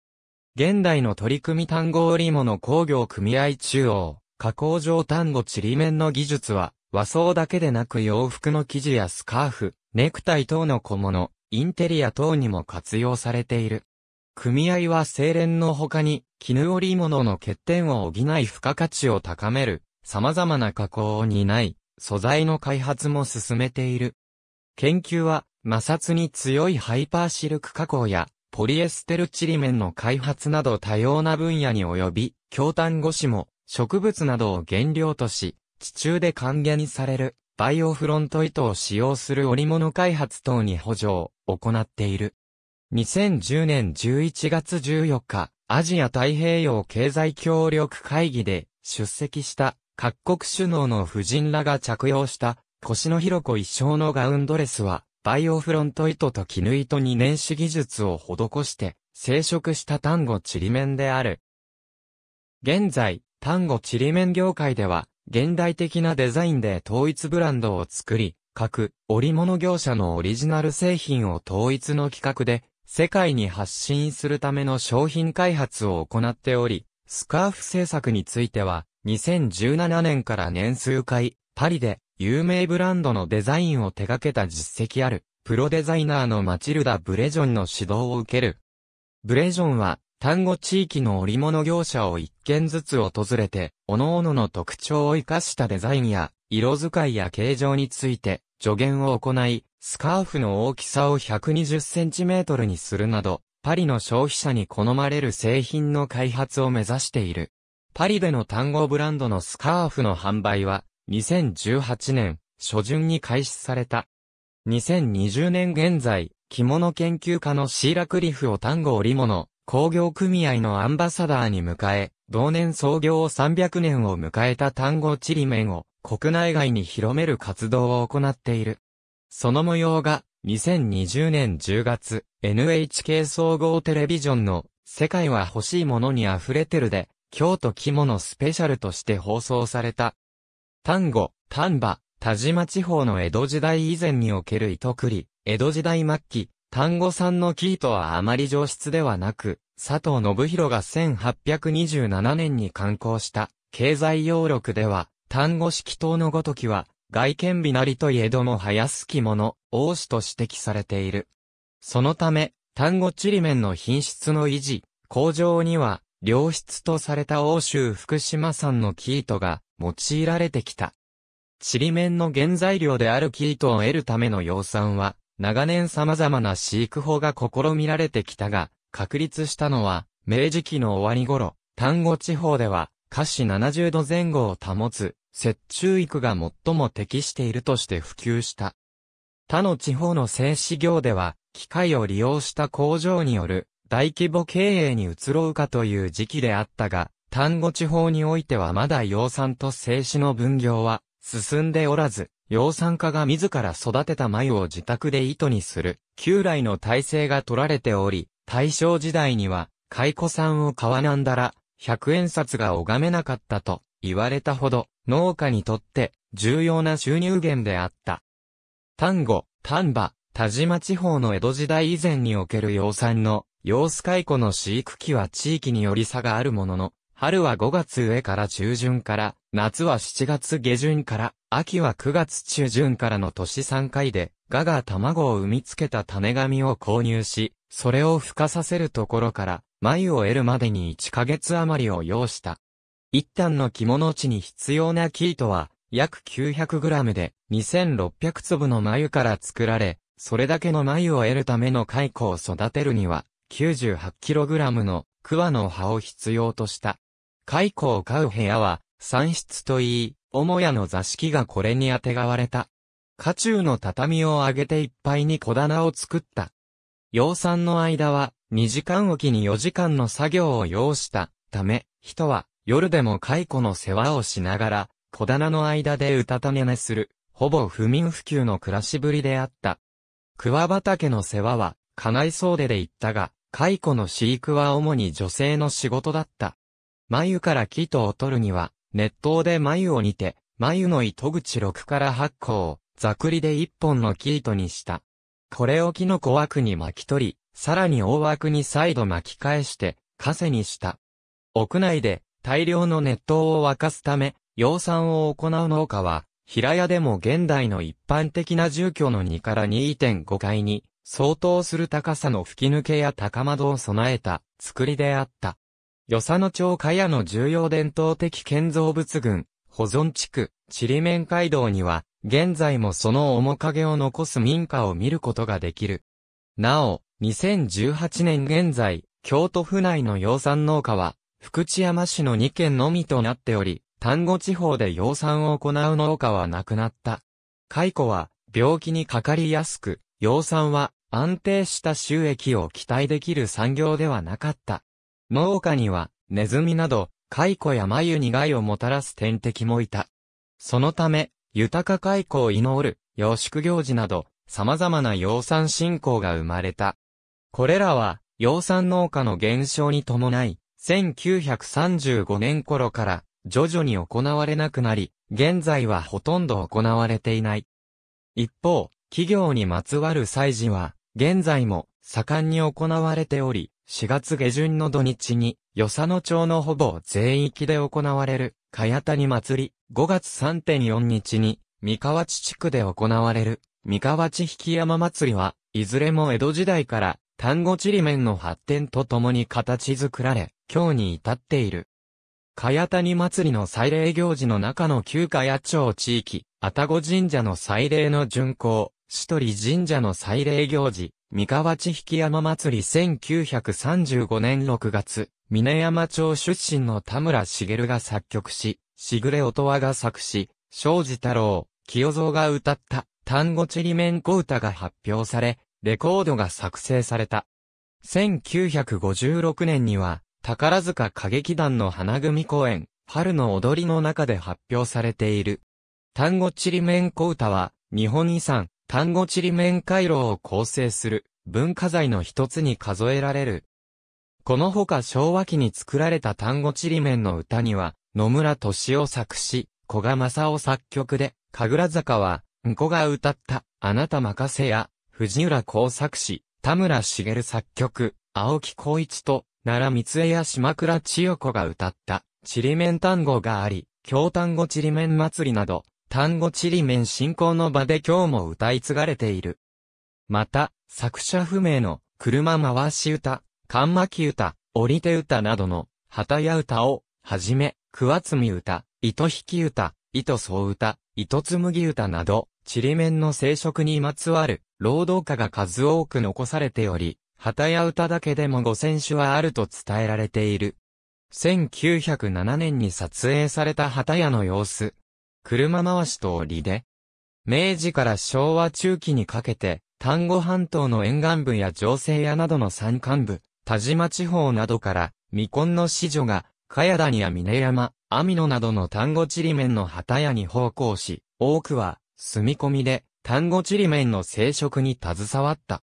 Speaker 1: 現代の取り組み単語織物工業組合中央、加工場単語ちりめんの技術は、和装だけでなく洋服の生地やスカーフ、ネクタイ等の小物、インテリア等にも活用されている。組合は精錬の他に、絹織物の欠点を補い付加価値を高める、様々な加工を担い、素材の開発も進めている。研究は、摩擦に強いハイパーシルク加工や、ポリエステルチリメンの開発など多様な分野に及び、京丹後市も植物などを原料とし、地中で還元されるバイオフロント糸を使用する織物開発等に補助を行っている。2010年11月14日、アジア太平洋経済協力会議で出席した各国首脳の夫人らが着用した腰の広子一生のガウンドレスはバイオフロント糸と絹糸に年始技術を施して生殖した単語ちりめんである。現在、単語ちりめん業界では、現代的なデザインで統一ブランドを作り、各織物業者のオリジナル製品を統一の企画で世界に発信するための商品開発を行っており、スカーフ制作については2017年から年数回パリで有名ブランドのデザインを手掛けた実績ある、プロデザイナーのマチルダ・ブレジョンの指導を受ける。ブレジョンは、単語地域の織物業者を一軒ずつ訪れて、各々の特徴を活かしたデザインや、色使いや形状について、助言を行い、スカーフの大きさを 120cm にするなど、パリの消費者に好まれる製品の開発を目指している。パリでの単語ブランドのスカーフの販売は、2018年、初旬に開始された。2020年現在、着物研究家のシーラクリフを単語織物工業組合のアンバサダーに迎え、同年創業300年を迎えた単語チリメンを国内外に広める活動を行っている。その模様が、2020年10月、NHK 総合テレビジョンの、世界は欲しいものに溢れてるで、京都着物スペシャルとして放送された。丹後、丹波、田島地方の江戸時代以前における糸栗、江戸時代末期、丹後産の生糸はあまり上質ではなく、佐藤信弘が1827年に刊行した経済要録では、丹後式刀のごときは、外見美なりといえども早すきもの、王子と指摘されている。そのため、丹後チリメンの品質の維持、向上には、良質とされた欧州福島産の生糸が用いられてきた。ちりめんの原材料である生糸を得るための養蚕は、長年様々な飼育法が試みられてきたが、確立したのは、明治期の終わり頃、丹後地方では、華氏70度前後を保つ、雪中育が最も適しているとして普及した。他の地方の製糸業では、機械を利用した工場による大規模経営に移ろうかという時期であったが、丹後地方においてはまだ養蚕と製紙の分業は進んでおらず、養蚕家が自ら育てた繭を自宅で糸にする、旧来の体制が取られており、大正時代には、蚕子さんを買わなんだら、100円札が拝めなかったと言われたほど、農家にとって重要な収入源であった。丹後、丹波、田島地方の江戸時代以前における養蚕の様子イコの飼育期は地域により差があるものの、春は5月上から中旬から、夏は7月下旬から、秋は9月中旬からの年3回で、ガが卵を産みつけた種紙を購入し、それを孵化させるところから、眉を得るまでに1ヶ月余りを要した。一旦の着物地に必要な生糸は、約 900g で、2600粒の眉から作られ、それだけの眉を得るための蚕を育てるには、98kg の桑の葉を必要とした。蚕を飼う部屋は、産室といい、母屋の座敷がこれにあてがわれた。家中の畳を上げていっぱいに小棚を作った。養蚕の間は、2時間おきに4時間の作業を要したため、人は夜でも蚕の世話をしながら、小棚の間でうたた寝寝する、ほぼ不眠不休の暮らしぶりであった。桑畑の世話は、ないそうでで言ったが、蚕の飼育は主に女性の仕事だった。眉から木糸を取るには、熱湯で眉を煮て、眉の糸口6から8個を、ざくりで1本の木糸にした。これを木の小枠に巻き取り、さらに大枠に再度巻き返して、枷にした。屋内で大量の熱湯を沸かすため、養蚕を行う農家は、平屋でも現代の一般的な住居の2から2.5階に、相当する高さの吹き抜けや高窓を備えた作りであった。与謝野町茅やの重要伝統的建造物群、保存地区、ちりめん街道には、現在もその面影を残す民家を見ることができる。なお、2018年現在、京都府内の養蚕農家は、福知山市の2県のみとなっており、丹後地方で養蚕を行う農家はなくなった。蚕は、病気にかかりやすく、養蚕は安定した収益を期待できる産業ではなかった。農家にはネズミなど、蚕や眉に害をもたらす天敵もいた。そのため、豊か蚕を祈る、養殖行事など、様々な養蚕信仰が生まれた。これらは、養蚕農家の減少に伴い、1935年頃から徐々に行われなくなり、現在はほとんど行われていない。一方、企業にまつわる祭事は、現在も盛んに行われており、4月下旬の土日に、与謝野町のほぼ全域で行われる、かやたに祭り、5月3.4日に、三河地地区で行われる、三河地引山祭りは、いずれも江戸時代から、丹後地理面の発展とともに形作られ、今日に至っている。かやたに祭りの祭礼行事の中の旧かや町地域、たご神社の祭礼の巡行、しとり神社の祭礼行事、三河地引山祭り1935年6月、峰山町出身の田村茂が作曲し、しぐれ音羽が作詞、庄司太郎、清蔵が歌った、単語ちりめんこ歌が発表され、レコードが作成された。1956年には、宝塚歌劇団の花組公演、春の踊りの中で発表されている。単語ちりめんこ歌は、日本遺産、単語地理面回廊を構成する文化財の一つに数えられる。このほか昭和期に作られた単語地理面の歌には、野村敏夫作詞、古賀正夫作曲で、神楽坂は、んこが歌った、あなた任せや、藤浦孝作詞、田村茂作曲、青木光一と、奈良三江や島倉千代子が歌った、ちりめん単語があり、京単語ちりめん祭りなど、単語チリメン信仰の場で今日も歌い継がれている。また、作者不明の車回し歌、んまき歌、降りて歌などの旗や歌を、はじめ、桑つみ歌、糸引き歌、糸総歌、糸紡歌など、チリメンの生殖にまつわる、労働家が数多く残されており、旗や歌だけでも5000種はあると伝えられている。1907年に撮影された旗やの様子、車回しと折りで、明治から昭和中期にかけて、丹後半島の沿岸部や城西屋などの山間部、田島地方などから、未婚の子女が、茅谷や峰山、網野などの丹後りめ面の旗屋に奉公し、多くは、住み込みで、丹後りめ面の生殖に携わった。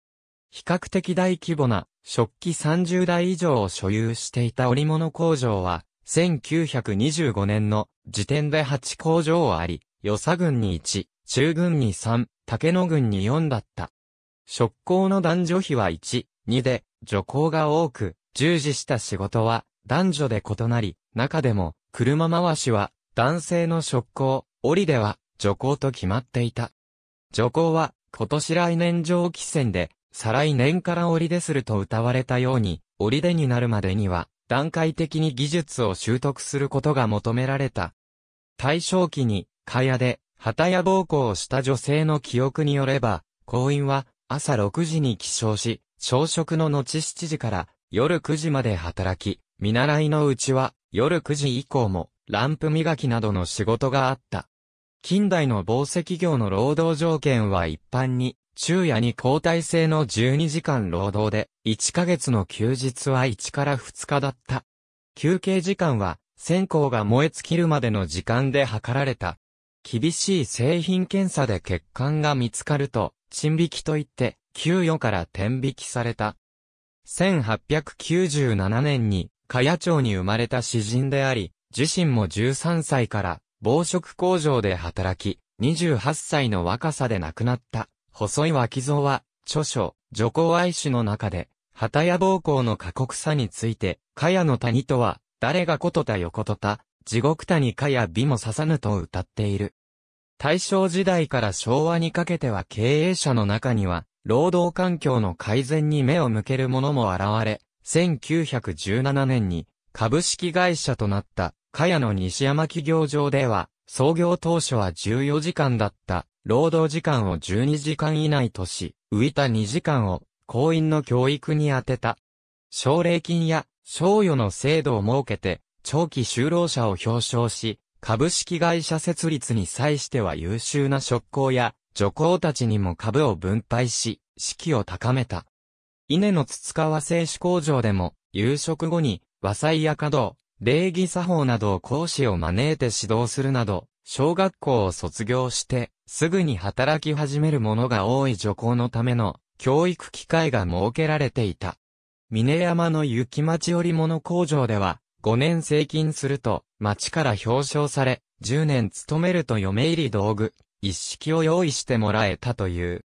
Speaker 1: 比較的大規模な、食器30台以上を所有していた織物工場は、1925年の時点で8工場あり、与佐軍に1、中軍に3、竹野軍に4だった。職工の男女比は1、2で、女工が多く、従事した仕事は男女で異なり、中でも、車回しは男性の職工、折では女工と決まっていた。女工は今年来年上期戦で、再来年から折ですると歌われたように、折でになるまでには、段階的に技術を習得することが求められた。大正期に、かやで、旗や暴行をした女性の記憶によれば、行員は朝6時に起床し、朝食の後7時から夜9時まで働き、見習いのうちは夜9時以降もランプ磨きなどの仕事があった。近代の紡績業の労働条件は一般に昼夜に交代制の12時間労働で、1ヶ月の休日は1から2日だった。休憩時間は、線香が燃え尽きるまでの時間で測られた。厳しい製品検査で欠陥が見つかると、賃引きといって、給与から転引きされた。1897年に、茅や町に生まれた詩人であり、自身も13歳から、暴食工場で働き、28歳の若さで亡くなった。細井脇蔵は、著書、女皇愛史の中で、旗屋暴行の過酷さについて、かやの谷とは、誰がことた横とた、地獄谷かや美も刺さぬと歌っている。大正時代から昭和にかけては経営者の中には、労働環境の改善に目を向ける者も現れ、1917年に株式会社となった、かやの西山企業場では、創業当初は14時間だった労働時間を12時間以内とし、浮いた2時間を行員の教育に充てた。奨励金や賞与の制度を設けて、長期就労者を表彰し、株式会社設立に際しては優秀な職工や女工たちにも株を分配し、士気を高めた。稲の筒川製紙工場でも、夕食後に和裁や稼働、礼儀作法などを講師を招いて指導するなど、小学校を卒業して、すぐに働き始める者が多い女工のための教育機会が設けられていた。峰山の雪町織物工場では、5年成勤すると、町から表彰され、10年勤めると嫁入り道具、一式を用意してもらえたという。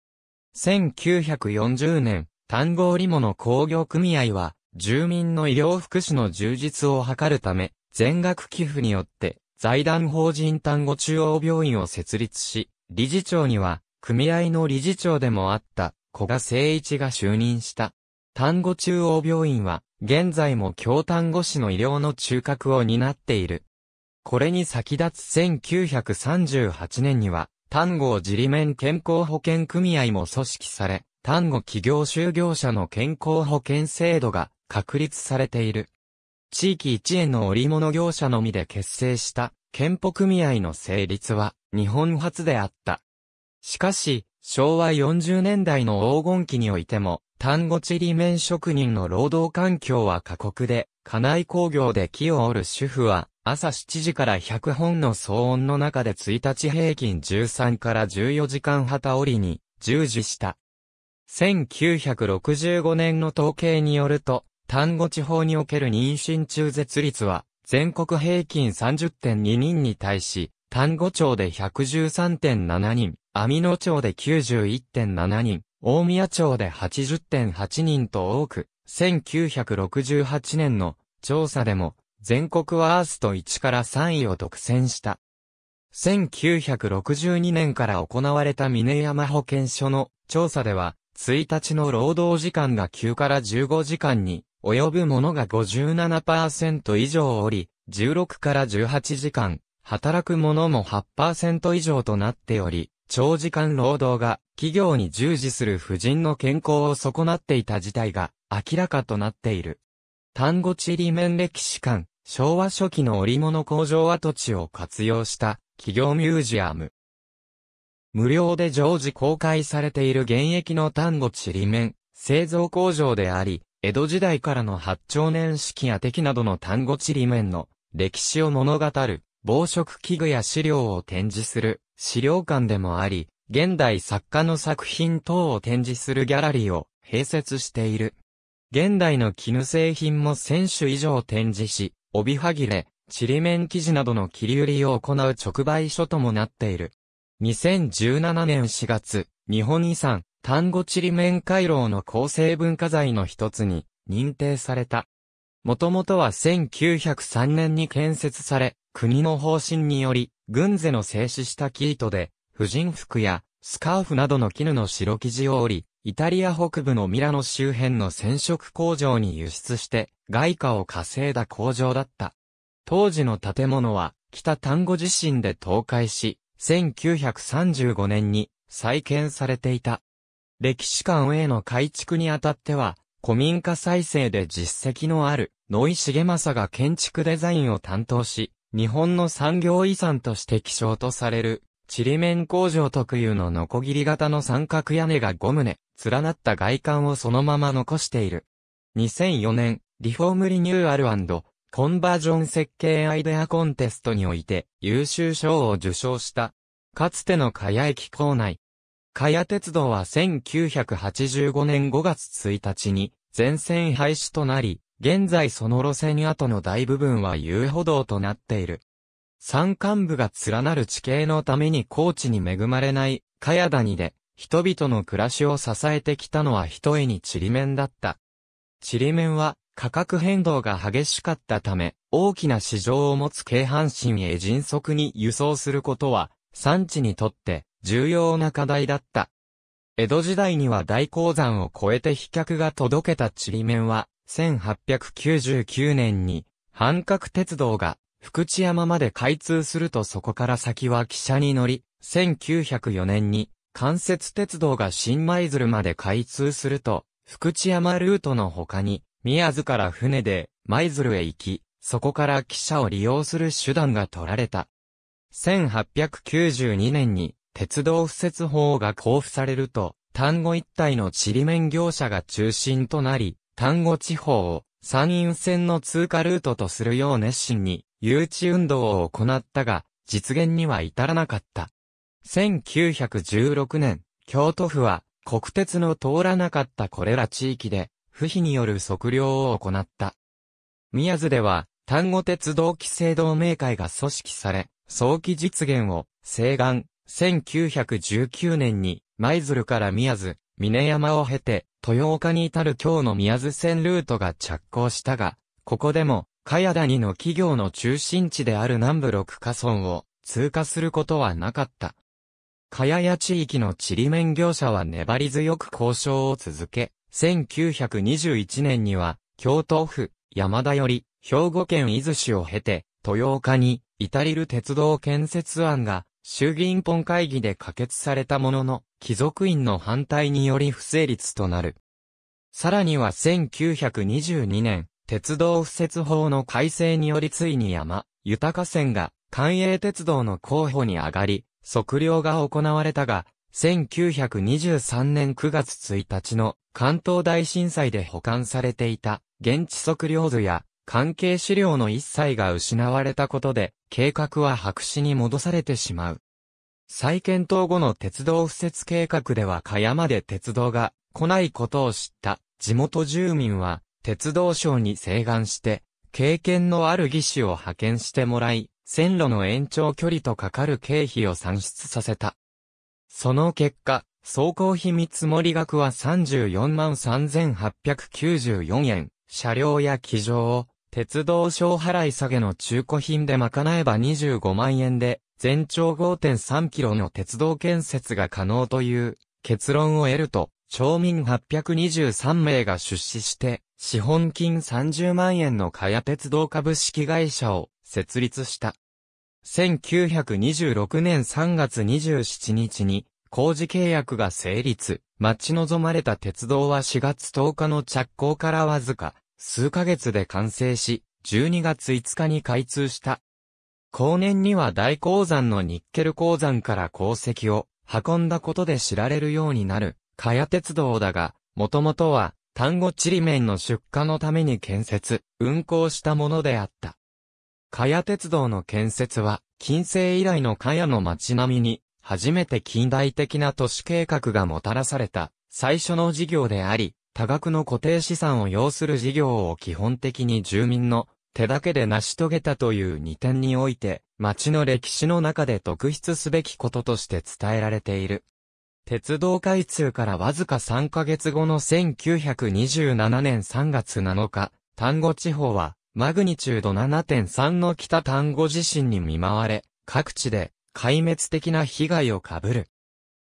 Speaker 1: 1940年、単語織物工業組合は、住民の医療福祉の充実を図るため、全額寄付によって、財団法人単語中央病院を設立し、理事長には、組合の理事長でもあった、小賀誠一が就任した。丹後中央病院は、現在も京丹後市の医療の中核を担っている。これに先立つ1938年には、丹後自利面健康保険組合も組織され、丹後企業就業者の健康保険制度が確立されている。地域一円の織物業者のみで結成した憲法組合の成立は日本初であった。しかし、昭和40年代の黄金期においても、単語地理面職人の労働環境は過酷で、家内工業で木を折る主婦は、朝7時から100本の騒音の中で1日平均13から14時間旗折りに従事した。1965年の統計によると、単語地方における妊娠中絶率は全国平均30.2人に対し、丹後町で113.7人、網野町で91.7人、大宮町で80.8人と多く、1968年の調査でも全国ワースト1から3位を独占した。1962年から行われた峰山保健所の調査では、1日の労働時間が9から15時間に及ぶ者が57%以上おり、16から18時間、働く者も8%以上となっており、長時間労働が企業に従事する婦人の健康を損なっていた事態が明らかとなっている。単語地理面歴史館、昭和初期の織物工場跡地を活用した企業ミュージアム。無料で常時公開されている現役の単語地理面製造工場であり、江戸時代からの八丁年式や敵などの単語地理面の歴史を物語る、防食器具や資料を展示する資料館でもあり、現代作家の作品等を展示するギャラリーを併設している。現代の絹製品も1000種以上展示し、帯はぎれ、ちりめん生地などの切り売りを行う直売所ともなっている。2017年4月、日本遺産、単語チリメン回廊の構成文化財の一つに認定された。もともとは1903年に建設され、国の方針により、軍勢の静止した生糸で、婦人服やスカーフなどの絹の白生地を織り、イタリア北部のミラノ周辺の染色工場に輸出して、外貨を稼いだ工場だった。当時の建物は、北丹後地震で倒壊し、1935年に再建されていた。歴史館への改築にあたっては、古民家再生で実績のある、野井重政が建築デザインを担当し、日本の産業遺産として希少とされる、ちりめん工場特有のノコギリ型の三角屋根が5棟、連なった外観をそのまま残している。2004年、リフォームリニューアルコンバージョン設計アイデアコンテストにおいて優秀賞を受賞した。かつての茅駅構内、かや鉄道は1985年5月1日に全線廃止となり、現在その路線跡の大部分は遊歩道となっている。山間部が連なる地形のために高地に恵まれない、かや谷で、人々の暮らしを支えてきたのはひとえにちりめんだった。ちりめんは価格変動が激しかったため、大きな市場を持つ京阪神へ迅速に輸送することは、産地にとって重要な課題だった。江戸時代には大鉱山を越えて飛脚が届けたりめ面は、1899年に、半角鉄道が福知山まで開通するとそこから先は汽車に乗り、1904年に関節鉄道が新舞鶴まで開通すると、福知山ルートの他に、宮津から船で舞鶴へ行き、そこから汽車を利用する手段が取られた。1892年に鉄道敷設法が交付されると、単語一体の地理面業者が中心となり、単語地方を山陰線の通過ルートとするよう熱心に、誘致運動を行ったが、実現には至らなかった。1916年、京都府は国鉄の通らなかったこれら地域で、不比による測量を行った。宮津では、単語鉄道規制同盟会が組織され、早期実現を、請願。1919年に、舞鶴から宮津、峰山を経て、豊岡に至る今日の宮津線ルートが着工したが、ここでも、茅谷の企業の中心地である南部六カ村を通過することはなかった。茅谷地域の地理面業者は粘り強く交渉を続け、1921年には、京都府、山田より、兵庫県伊豆市を経て、豊岡に、至りる鉄道建設案が衆議院本会議で可決されたものの、貴族院の反対により不成立となる。さらには1922年、鉄道敷設法の改正によりついに山、豊線が関営鉄道の候補に上がり、測量が行われたが、1923年9月1日の関東大震災で保管されていた現地測量図や関係資料の一切が失われたことで、計画は白紙に戻されてしまう。再検討後の鉄道敷設計画ではかやまで鉄道が来ないことを知った地元住民は鉄道省に請願して経験のある技師を派遣してもらい線路の延長距離とかかる経費を算出させた。その結果、走行費見積もり額は34万3894円、車両や機場を鉄道小払い下げの中古品で賄えば25万円で、全長5.3キロの鉄道建設が可能という結論を得ると、町民823名が出資して、資本金30万円のかや鉄道株式会社を設立した。1926年3月27日に工事契約が成立、待ち望まれた鉄道は4月10日の着工からわずか数ヶ月で完成し、12月5日に開通した。後年には大鉱山のニッケル鉱山から鉱石を運んだことで知られるようになる、かや鉄道だが、もともとは、丹後チリメンの出荷のために建設、運行したものであった。かや鉄道の建設は、近世以来のかやの街並みに、初めて近代的な都市計画がもたらされた、最初の事業であり、多額の固定資産を要する事業を基本的に住民の手だけで成し遂げたという2点において、町の歴史の中で特筆すべきこととして伝えられている。鉄道開通からわずか3ヶ月後の1927年3月7日、丹後地方は、マグニチュード7.3の北丹後地震に見舞われ、各地で壊滅的な被害を被る。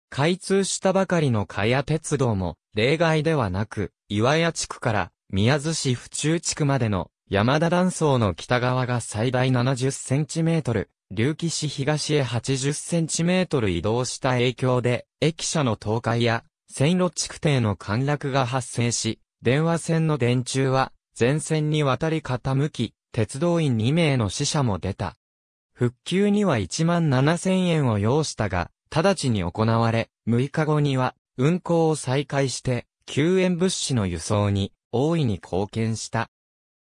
Speaker 1: 開通したばかりの茅鉄道も、例外ではなく、岩屋地区から宮津市府中地区までの山田断層の北側が最大70センチメートル、隆起市東へ80センチメートル移動した影響で、駅舎の倒壊や線路築堤の陥落が発生し、電話線の電柱は全線に渡り傾き、鉄道員2名の死者も出た。復旧には1万7000円を要したが、直ちに行われ、6日後には運行を再開して、救援物資の輸送に大いに貢献した。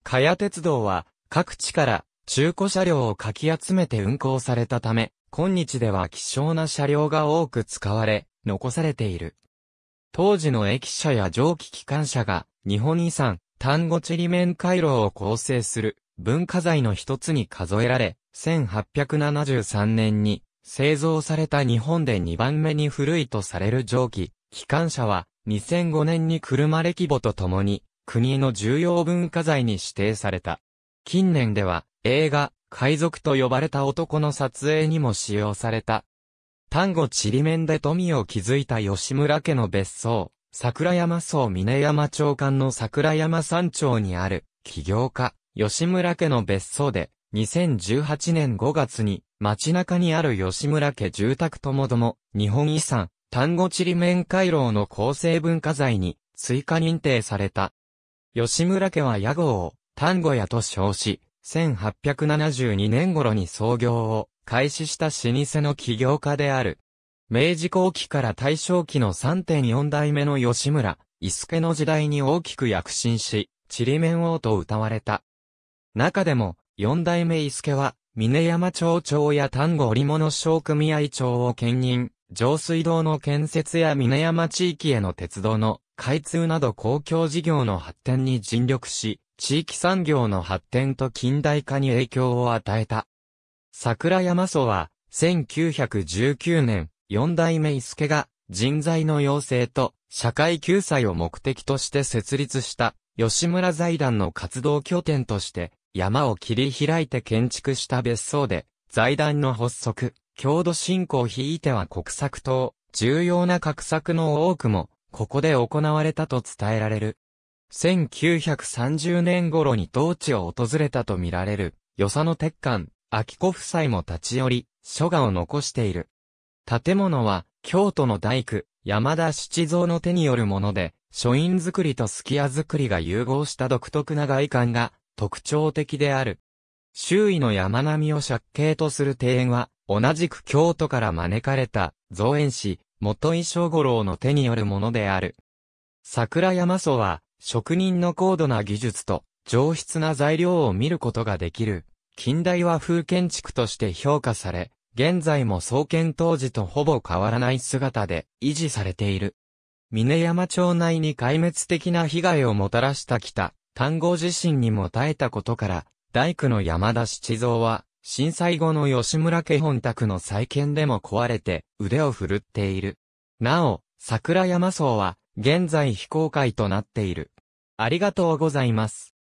Speaker 1: かや鉄道は各地から中古車両をかき集めて運行されたため、今日では希少な車両が多く使われ、残されている。当時の駅舎や蒸気機関車が日本遺産、丹後地メ面回廊を構成する文化財の一つに数えられ、1873年に製造された日本で2番目に古いとされる蒸気機関車は、2005年に車歴簿とともに、国の重要文化財に指定された。近年では、映画、海賊と呼ばれた男の撮影にも使用された。丹後ちりめんで富を築いた吉村家の別荘、桜山荘峰山町間の桜山山頂にある、起業家、吉村家の別荘で、2018年5月に、街中にある吉村家住宅ともども、日本遺産、丹後ちりめん回廊の構成文化財に追加認定された。吉村家は屋号を丹後屋と称し、1872年頃に創業を開始した老舗の起業家である。明治後期から大正期の3.4代目の吉村、伊助の時代に大きく躍進し、ちりめん王と歌われた。中でも、4代目伊助は、峰山町長や丹後織物商組合長を兼任、上水道の建設や峰山地域への鉄道の開通など公共事業の発展に尽力し、地域産業の発展と近代化に影響を与えた。桜山荘は、1919年、四代目伊助が人材の養成と社会救済を目的として設立した吉村財団の活動拠点として山を切り開いて建築した別荘で財団の発足。郷土信仰ひいては国策等、重要な画策の多くも、ここで行われたと伝えられる。1930年頃に当地を訪れたとみられる、与謝野鉄管、秋子夫妻も立ち寄り、書画を残している。建物は、京都の大工、山田七蔵の手によるもので、書院作りとすき家作りが融合した独特な外観が特徴的である。周囲の山並みを借景とする庭園は、同じく京都から招かれた造園師、元井正五郎の手によるものである。桜山祖は、職人の高度な技術と上質な材料を見ることができる、近代和風建築として評価され、現在も創建当時とほぼ変わらない姿で維持されている。峰山町内に壊滅的な被害をもたらした北、丹後地震にも耐えたことから、大工の山田七蔵は、震災後の吉村家本宅の再建でも壊れて腕を振るっている。なお、桜山荘は現在非公開となっている。ありがとうございます。